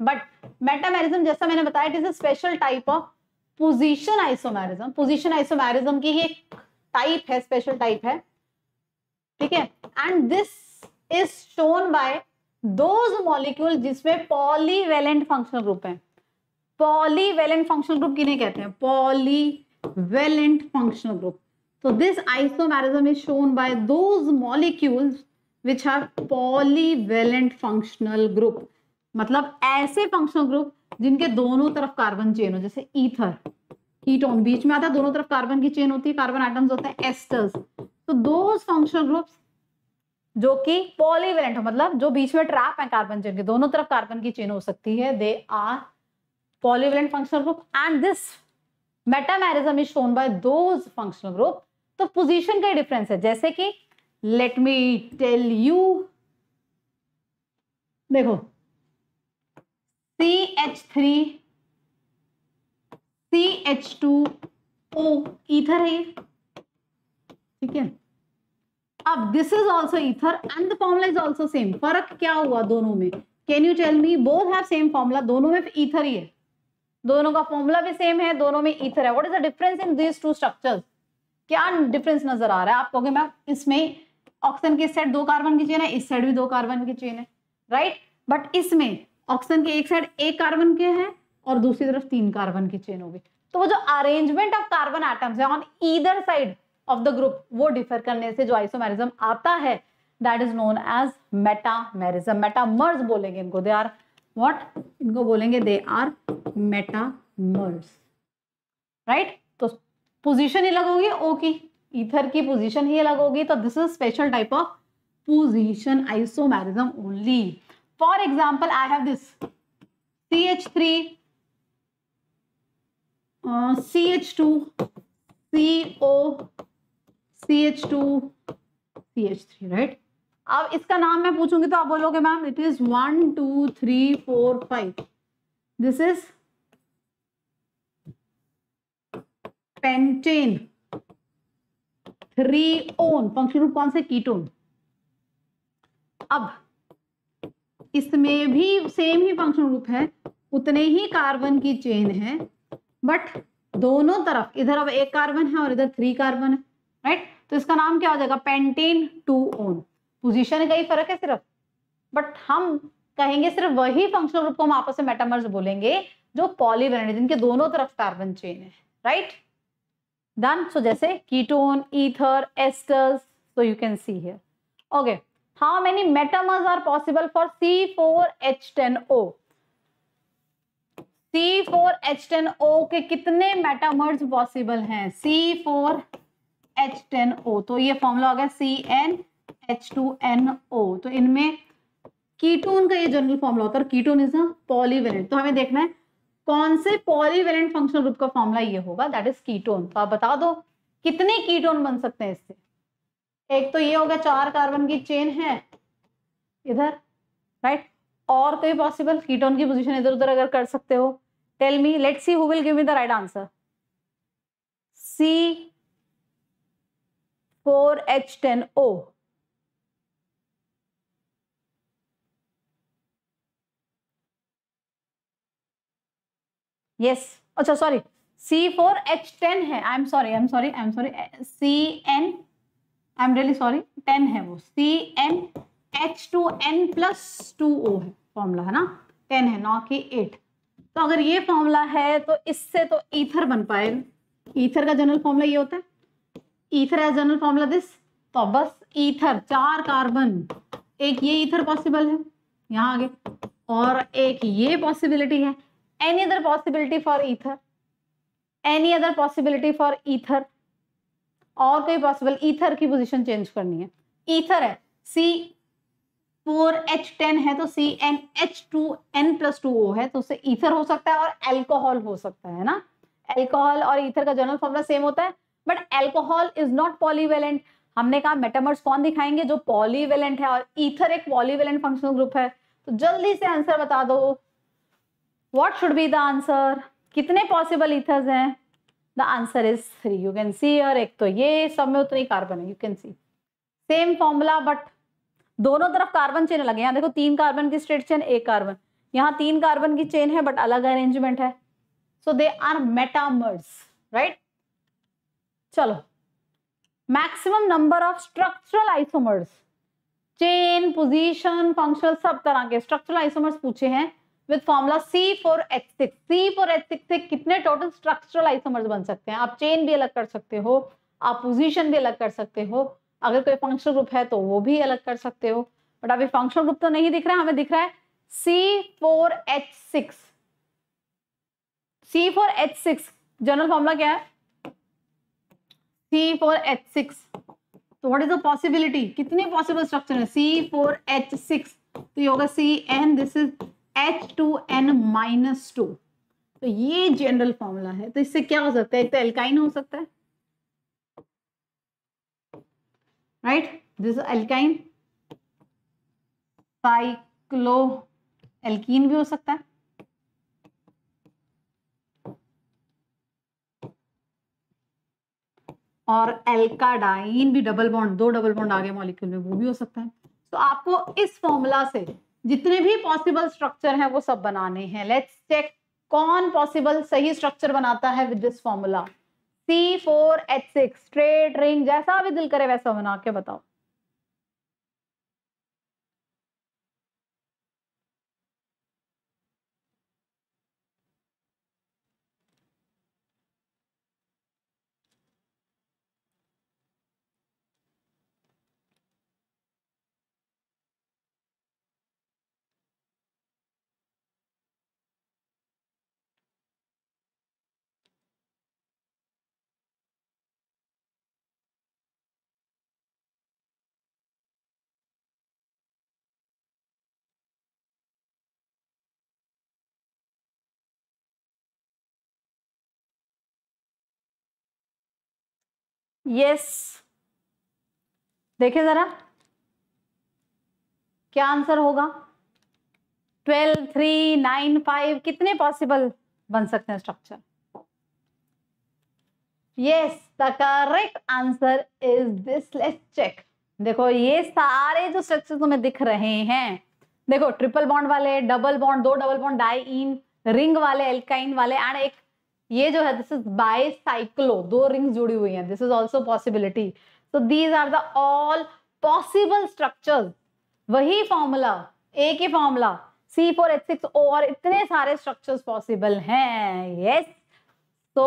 बट मेटामेरिज्म जैसा मैंने बताया it is a special type of position isomerism position isomerism की ही एक टाइप है स्पेशल टाइप है ठीक है and this is shown by those molecule जिसमें पॉलीवेलेंट फंक्शनल ग्रुप है पॉलीवेलेंट फंक्शनल ग्रुप किन्हें कहते हैं polyvalent functional group So this isomerism is shown by those molecules which have polyvalent functional group. मतलब ऐसे फंक्शनल ग्रुप जिनके दोनों तरफ कार्बन चेन हो जैसे ईथर कीटोन बीच में आता है दोनों तरफ कार्बन की चेन होती है कार्बन आइटम्स होते हैं एस्टर्स तो दो फंक्शनल ग्रुप्स जो कि पॉलीवेलेंट हो मतलब जो बीच में ट्रैप है कार्बन चेन के दोनों तरफ कार्बन की चेन हो सकती है they are polyvalent functional group and this metamerism is shown by those functional group तो पोजीशन का डिफरेंस है जैसे कि लेट मी टेल यू देखो C H three C H two O ether है ठीक है अब this is also ether and the formula is also same फर्क क्या हुआ दोनों में can you tell me both have same formula दोनों में ईथर ही है दोनों का फॉर्मुला भी सेम है दोनों में ईथर है what is the difference in these two structures क्या डिफरेंस नजर आ रहा है आप कहोगे मैम इसमें ऑक्सीजन की साइड दो कार्बन की चेन है इस साइड भी दो कार्बन की चेन है राइट बट इसमें ऑक्सीजन के एक साइड एक कार्बन के हैं और दूसरी तरफ तीन कार्बन की चेन होगी तो वो जो अरेंजमेंट ऑफ कार्बन आइटम्स है on either side of the group वो डिफर करने से जो आइसोमेरिज्म आता है that is known as metamerism metamers बोलेंगे इनको दे आर व्हाट इनको बोलेंगे they are metamers right position ही होगी ओ की ईथर की पोजीशन ही अलग होगी तो this is special type of position isomerism only for example I have this C H three C H two C O C H two C H three right अब इसका नाम मैं पूछूंगी तो आप बोलोगे ma'am it is one two three four five this is pentan three one function रूप कौन से कीटोन अब इसमें भी सेम ही फंक्शन रूप है उतने ही कार्बन की चेन है बट दोनों तरफ इधर अब एक कार्बन है और इधर थ्री कार्बन है राइट तो इसका नाम क्या हो जाएगा पेंटेन टू ओन पोजिशन का ही फर्क है सिर्फ बट हम कहेंगे सिर्फ वही फंक्शनल ग्रुप को हम आपस में मेटामर्स बोलेंगे जो पॉलीवेरेंट जिनके दोनों तरफ कार्बन चेन है right done so jaise ketone ether esters so you can see here okay how many metamers are possible for c4h10o C4H10O के कितने मेटामर्स पॉसिबल हैं C4H10O तो ये फॉर्मूला होगा CnH2NO तो इनमें कीटोन का ये जनरल फॉर्मूला होता है और कीटोन इज अ पॉलीवेलेंट तो हमें देखना है कौन से पॉलीवेलेंट फंक्शनल ग्रुप का फॉर्मूला ये होगा दैट इज कीटोन तो आप बता दो कितने कीटोन बन सकते हैं इससे एक तो ये होगा चार कार्बन की चेन है इधर राइट right? और कोई पॉसिबल कीटोन की पोजीशन इधर उधर अगर कर सकते हो tell me let see who will give me the right answer C four H ten O yes अच्छा sorry C four H ten है I am sorry I am sorry I am sorry C N I am really sorry ten है वो C N H two N plus two O है formula है ना ten है नौ की eight तो अगर ये फॉर्मूला है तो इससे तो ईथर बन पाएगा ईथर का जनरल फॉर्मूला ये होता है ether as general formula this तो बस ईथर चार कार्बन एक ये ईथर पॉसिबल है यहाँ आगे और एक ये पॉसिबिलिटी है any other possibility for ether any other possibility for ether और कोई पॉसिबल ईथर की पोजिशन चेंज करनी है ईथर है सी फोर एच टेन है तो C N H two N plus two O है तो उससे ईथर हो सकता है और एल्कोहल हो सकता है ना एल्कोहल और ईथर का जनरल फॉर्मूला सेम होता है but alcohol is not polyvalent हमने कहा मेटामर्स कौन दिखाएंगे जो पॉलीवेलेंट है और ईथर एक पॉलीवेलेंट फंक्शनल ग्रुप है तो जल्दी से आंसर बता दो what should be the answer कितने पॉसिबल इथर्स हैं the answer is three you can see और एक तो ये सब में उतनी कार्बन है you can see same formula but दोनों तरफ कार्बन चेन है यहाँ देखो तीन कार्बन की स्ट्रेट चेन एक कार्बन यहाँ तीन कार्बन की चेन है बट अलग अरेंजमेंट है so they are metamers right चलो maximum number of structural isomers chain position functional सब तरह के स्ट्रक्चरल आइसोमर्स पूछे हैं with formula C four H six C four H six से कितने टोटल स्ट्रक्चरल आइसोमर्स बन सकते हैं आप चेन भी अलग कर सकते हो आप पोजिशन भी अलग कर सकते हो अगर कोई फंक्शनल ग्रुप है तो वो भी अलग कर सकते हो बट अभी फंक्शनल ग्रुप तो नहीं दिख रहा है हमें दिख रहा है C four H six C four H six general formula क्या है सी फोर एच सिक्स तो वट इज द पॉसिबिलिटी कितनी पॉसिबल स्ट्रक्चर है सी फोर एच सिक्स तो ये होगा C N this is H two N minus two तो ये जनरल फॉर्मूला है तो इससे क्या हो सकता है एक तो एल्काइन हो सकता है right this alkyne cyclo alkene भी हो सकता है और एल्काडाइन भी डबल बॉन्ड दो डबल बॉन्ड आगे मॉलिक्यूल में वो भी हो सकता है तो आपको इस फॉर्मूला से जितने भी पॉसिबल स्ट्रक्चर हैं वो सब बनाने हैं लेट्स चेक कौन पॉसिबल सही स्ट्रक्चर बनाता है with this formula C four H six straight ring जैसा भी दिल करे वैसा बना के बताओ यस देखिए जरा क्या आंसर होगा ट्वेल्व थ्री नाइन फाइव कितने पॉसिबल बन सकते हैं structure yes the correct answer is this let's check देखो ये सारे जो स्ट्रक्चर तुम्हें दिख रहे हैं देखो ट्रिपल बॉन्ड वाले डबल बॉन्ड दो double bond diene ring वाले एल्काइन वाले एंड एक ये जो है दिस इज बाय साइक्लो दो रिंग्स जुड़ी हुई हैं this is also possibility so these are the all possible structures वही फॉर्मूला एक ही formula C four H six O और इतने सारे स्ट्रक्चर्स पॉसिबल हैं यस सो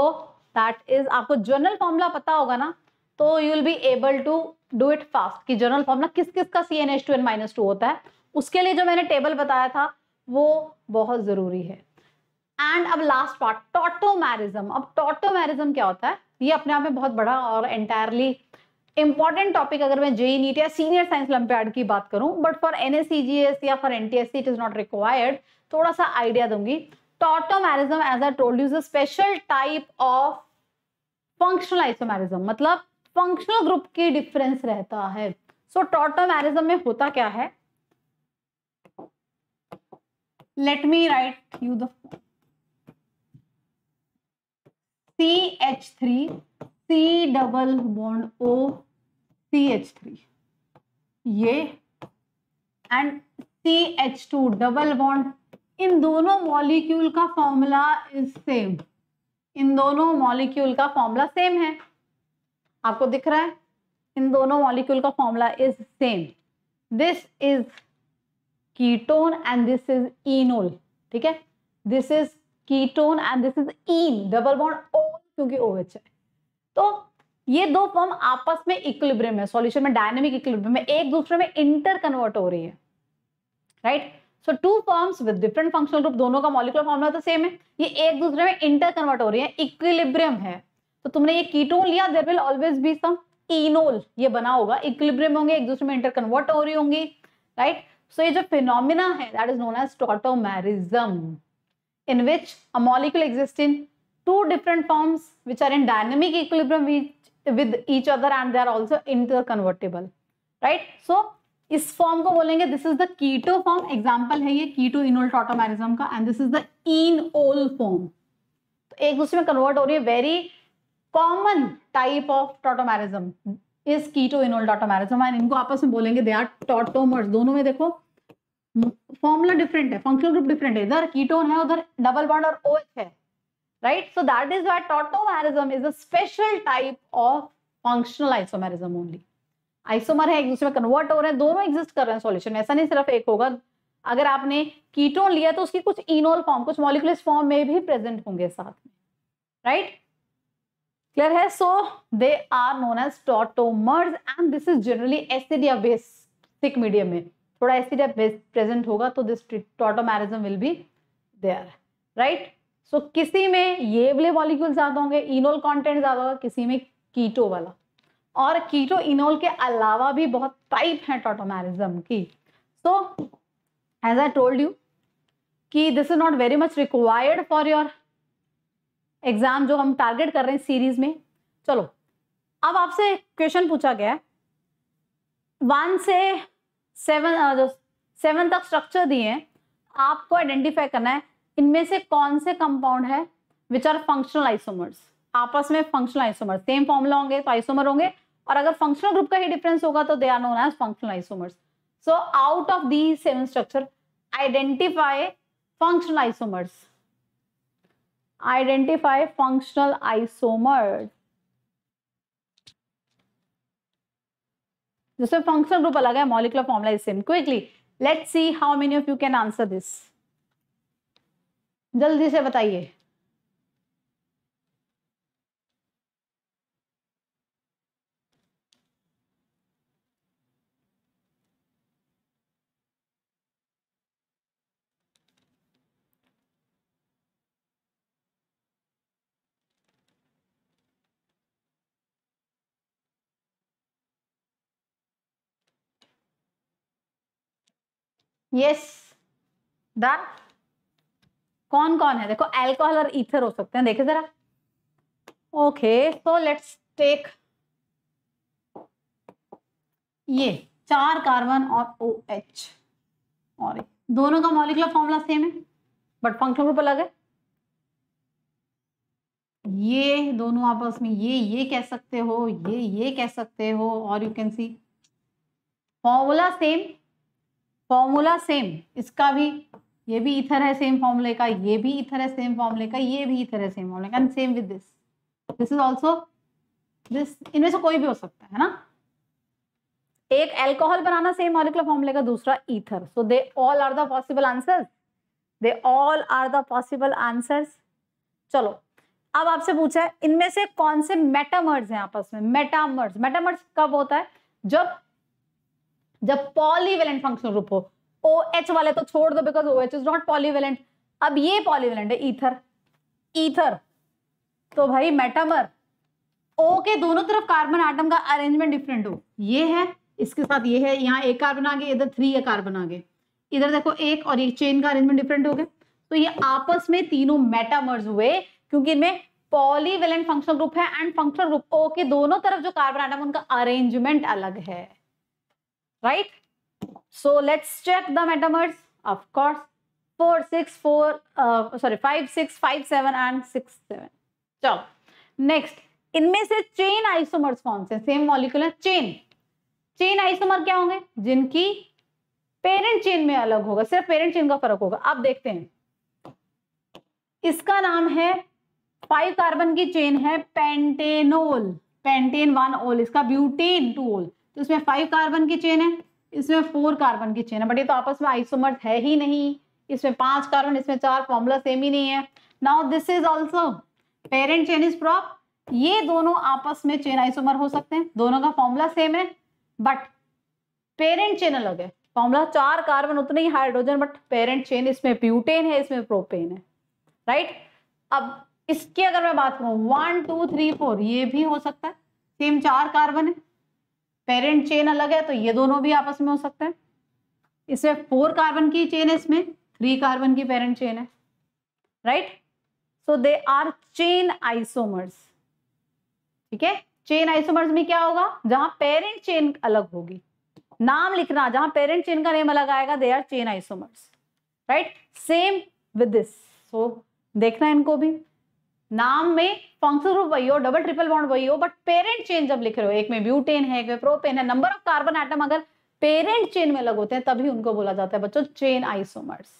दैट इज आपको जनरल फॉर्मूला पता होगा ना तो you will be able to do it fast कि जनरल फॉर्मूला किस किस का C N H two N minus two होता है उसके लिए जो मैंने टेबल बताया था वो बहुत ज़रूरी है एंड अब लास्ट पार्ट टोटोमेरिज्म अब टोटोमेरिज्म क्या होता है ये अपने आप में बहुत बड़ा और एंटायरली इंपॉर्टेंट टॉपिक अगर मैं जेई नीट e e या सीनियर साइंस ओलंपियाड की बात करूं बट फॉर एन या for N it is not required थोड़ा सा आइडिया दूंगी tautomerism as I told use special type of functional isomerism मतलब फंक्शनल ग्रुप की डिफरेंस रहता है सो टोटोमेरिज्म में होता क्या है let me write you the C H three C double bond O C H three ये and C H two double bond इन दोनों मॉलिक्यूल का फॉर्मूला इज सेम इन दोनों मॉलिक्यूल का फॉर्मूला सेम है आपको दिख रहा है इन दोनों मॉलिक्यूल का formula is same this is ketone and this is enol ठीक है this is ketone and this is इन डबल बॉन्ड ओ क्योंकि ओ एच है तो ये दो फॉर्म आपस में इक्विलिब्रियम है सॉल्यूशन में डायनेमिक इक्विलिब्रियम में एक दूसरे में इंटर कन्वर्ट हो रही है right so two forms with different functional group दोनों का मॉलिकुलर फॉर्मूला तो सेम है ये एक दूसरे में इंटर कन्वर्ट हो रही है इक्विलिब्रियम है तो तुमने ये कीटोन लिया there will always be some enol ये बना होगा इक्विलिब्रियम होंगे एक दूसरे में इंटर कन्वर्ट हो रही होंगी राइट सो ये जो फिनोमिना है that is known as tautomerism in which a molecule exist in two different forms which are in dynamic equilibrium with each other and they are also interconvertible right so इस form को बोलेंगे this is the keto form example है ये keto enol tautomerism का and this is the enol form तो एक दूसरे में कन्वर्ट हो रही है very common type of tautomerism is keto enol tautomerism and इनको आपस में बोलेंगे दे आर टॉटोमर्स दोनों में देखो फॉर्मूला डिफरेंट है फंक्शनल ग्रुप डिफरेंट है इधर कीटोन है उधर डबल बॉन्ड और ओ है right? So that is why tautomerism is a special type of functional isomerism only. Isomer है एक दूसरे में कन्वर्ट हो रहे हैं दोनों एग्जिस्ट कर रहे हैं सॉल्यूशन में ऐसा नहीं सिर्फ एक होगा अगर आपने कीटोन लिया तो उसकी कुछ इनोल फॉर्म कुछ मॉलिकुलर फॉर्म में भी प्रेजेंट होंगे साथ में राइट क्लियर है so they are known as tautomers and this is generally acid या बेसिक मीडियम में थोड़ा एसिड या बेस प्रेजेंट होगा तो this tautomerism will be there right so so, किसी में ये वाले मॉलिक्यूल ज़्यादा होंगे इनोल कंटेंट ज़्यादा होगा किसी में कीटो वाला और कीटो इनोल के अलावा भी बहुत टाइप है टोटोमैरिज्म की so as I told you कि this is not very much required for your exam जो हम टारगेट कर रहे हैं सीरीज में चलो अब आपसे क्वेश्चन पूछा गया है वन से सेवन जो सेवन तक स्ट्रक्चर दिए हैं आपको आइडेंटिफाई करना है इनमें से कौन से कंपाउंड है विच आर फंक्शनल आइसोमर्स आपस में फंक्शनल आइसोमर्स सेम फॉर्मुला होंगे तो आइसोमर होंगे और अगर फंक्शनल ग्रुप का ही डिफरेंस होगा तो they are known as functional isomers so out of the seven structure identify functional isomers identify functional isomers जिसमें फंक्शनल ग्रुप अलग है molecular formula is same quickly let's see how many of you can answer this जल्दी से बताइए yes done कौन कौन है देखो एल्कोहल और ईथर हो सकते हैं देखे जरा ओके सो लेट्स टेक ये चार कार्बन और ओ एच और दोनों का मॉलिकुलर फॉर्मूला सेम है बट फंक्शन ग्रुप अलग है ये दोनों आपस में ये ये कह सकते हो ये ये कह सकते हो और you can see formula same formula same इसका भी ये भी इथर है सेम फॉर्मूले का ये भी इथर है सेम फॉर्मूले का ये भी इथर है सेम फॉर्मूले का and same with this this is also this इनमें से कोई भी हो सकता है ना एक एल्कोहल बनाना सेम मॉलिकुलर फॉर्मूले का दूसरा ether so they all are the possible answers they all are the possible answers चलो अब आपसे पूछा है इनमें से कौन से मेटामर्स हैं आपस में मेटामर्स मेटामर्स कब होता है जब जब पॉलीवेलेंट फंक्शनल ग्रुप हो ओ एच वाले तो छोड़ दो because O H is not polyvalent अब ये पॉलीवेलेंट है ईथर ईथर तो भाई मेटामर ओ के दोनों तरफ कार्बन आटम का अरेंजमेंट डिफरेंट हो ये है इसके साथ ये है यहाँ एक कार्बन आगे इधर थ्री ए कार्बन आगे इधर देखो एक और एक चेन का अरेंजमेंट डिफरेंट हो गया तो ये आपस में तीनों मेटामर्स हुए क्योंकि इनमें पॉलीवेलेंट फंक्शनल ग्रुप है एंड फंक्शनल ग्रुप ओ के दोनों तरफ जो कार्बन आटम उनका अरेंजमेंट अलग है right So let's check the metamers. Of course, 4, 6, 4, uh, sorry, 5, 6, 5, 7 and 6, 7. So, next, इनमें से चेन आइसोमर्स कौन से same molecular chain chain isomer क्या होंगे जिनकी पेरेंट चेन में अलग होगा सिर्फ पेरेंट चेन का फर्क होगा अब देखते हैं इसका नाम है फाइव कार्बन की चेन है पेंटेनोल पेंटेन वन ओल इसका ब्यूटेन टू ओल तो इसमें फाइव कार्बन की चेन है इसमें फोर कार्बन की चेन है बट ये तो आपस में आइसोमर है ही नहीं इसमें पांच कार्बन इसमें चार फॉर्मूला सेम ही नहीं है now this is also parent chain is prop ये दोनों आपस में चेन आइसोमर हो सकते हैं दोनों का फॉर्मूला सेम है बट पेरेंट चेन अलग है फॉर्मूला चार कार्बन उतने ही हाइड्रोजन बट पेरेंट चेन इसमें प्यूटेन है इसमें प्रोपेन है राइट अब इसकी अगर मैं बात करूं वन टू थ्री फोर ये भी हो सकता है सेम चार कार्बन है पेरेंट चेन अलग है तो ये दोनों भी आपस में हो सकते हैं इसमें फोर कार्बन की चेन है इसमें थ्री कार्बन की पेरेंट चेन है right so they are chain isomers ठीक है चेन आइसोमर्स में क्या होगा जहां पेरेंट चेन अलग होगी नाम लिखना जहां पेरेंट चेन का नेम अलग आएगा they are chain isomers right same with this so देखना इनको भी नाम में फंक्शन रूप वही हो डबल ट्रिपल बॉन्ड वही हो बट पेरेंट चेन जब लिख रहे हो एक में ब्यूटेन है एक में प्रोपेन है नंबर ऑफ कार्बन आइटम अगर पेरेंट चेन में अलग होते हैं तभी उनको बोला जाता है बच्चों चेन आइसोमर्स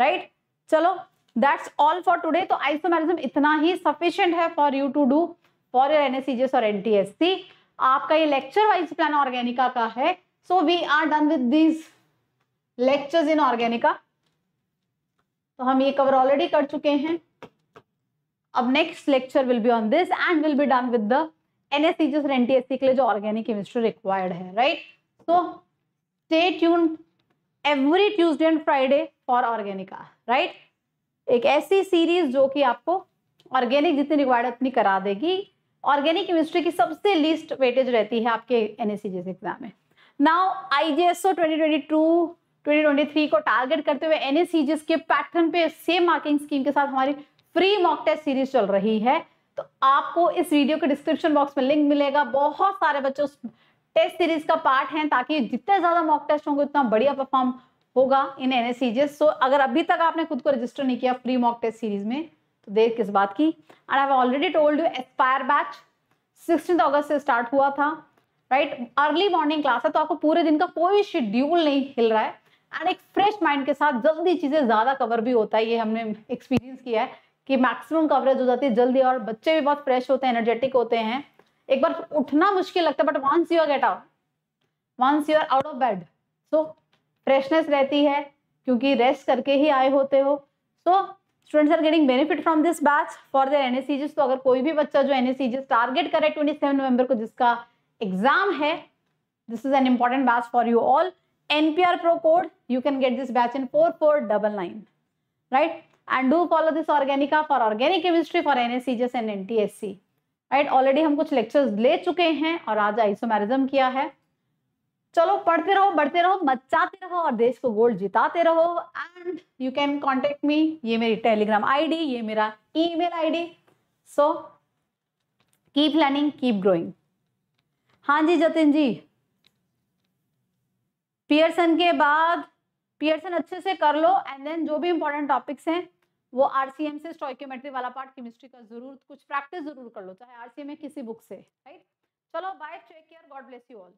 राइट चलो दैट्स ऑल फॉर टुडे तो आइसोमेरिज्म इतना ही सफिशियंट है for you to do for your NSCGS और एनटीएससी आपका ये लेक्चर वाइज प्लान ऑर्गेनिका का है so we are done with these lectures in Organica तो हम ये कवर ऑलरेडी कर चुके हैं अब next lecture will be on this and will be done with the NSC जिस एनटीएससी के लिए जो ऑर्गेनिक केमिस्ट्री रिक्वायर्ड है right so stay tune every Tuesday and Friday for Organica right एक ऐसी सीरीज जो कि आपको ऑर्गेनिक जितनी रिक्वायर्ड उतनी करा देगी ऑर्गेनिक केमिस्ट्री की सबसे लीस्ट वेटेज रहती है आपके एन एस जैसे एग्जाम में now I G S O twenty twenty two twenty twenty three को टारगेट करते हुए एन के पैटर्न पे सेम मार्किंग स्कीम के साथ हमारी फ्री मॉक टेस्ट सीरीज चल रही है तो आपको इस वीडियो के डिस्क्रिप्शन बॉक्स में लिंक मिलेगा बहुत सारे बच्चे उस टेस्ट सीरीज का पार्ट हैं ताकि जितने ज्यादा मॉक टेस्ट होंगे उतना बढ़िया परफॉर्म होगा इन एन एस सो अगर अभी तक आपने खुद को रजिस्टर नहीं किया फ्री मॉक टेस्ट सीरीज में तो देर किस बात की and I already told you expire batch sixteen अगस्त से स्टार्ट हुआ था राइट अर्ली मॉर्निंग क्लास है तो आपको पूरे दिन का कोई शेड्यूल नहीं हिल रहा है एंड एक फ्रेश माइंड के साथ जल्दी चीज़ें ज़्यादा कवर भी होता है ये हमने एक्सपीरियंस किया है कि मैक्सिमम कवरेज हो जाती है जल्दी और बच्चे भी बहुत फ्रेश होते हैं एनर्जेटिक होते हैं एक बार उठना मुश्किल लगता है but once you are get out once you are out of bed so freshness रहती है क्योंकि रेस्ट करके ही आए होते हो so students are getting benefit from this batch for their an तो अगर कोई भी बच्चा जो एन टारगेट करे ट्वेंटी सेवन नवंबर को जिसका एग्जाम है this is an important batch for you all NPR pro code you can get this batch in four four double nine right and do and do follow for organica for organic chemistry N T S C right already हम कुछ lectures ले चुके हैं और आज isomerism किया है चलो पढ़ते रहो बढ़ते रहो मचाते रहो और देश को गोल्ड जिताते रहो and you can contact me ये मेरी टेलीग्राम आईडी ये मेरा email ID so keep learning keep growing हाँ जी जतिन जी पियर्सन के बाद पियर्सन अच्छे से कर लो एंड देन जो भी इंपॉर्टेंट टॉपिक्स हैं वो आरसीएम से स्टॉइक्योमेट्री वाला पार्ट केमिस्ट्री का जरूर कुछ प्रैक्टिस जरूर कर लो चाहे आरसीएम है किसी बुक से राइट चलो bye take care God bless you all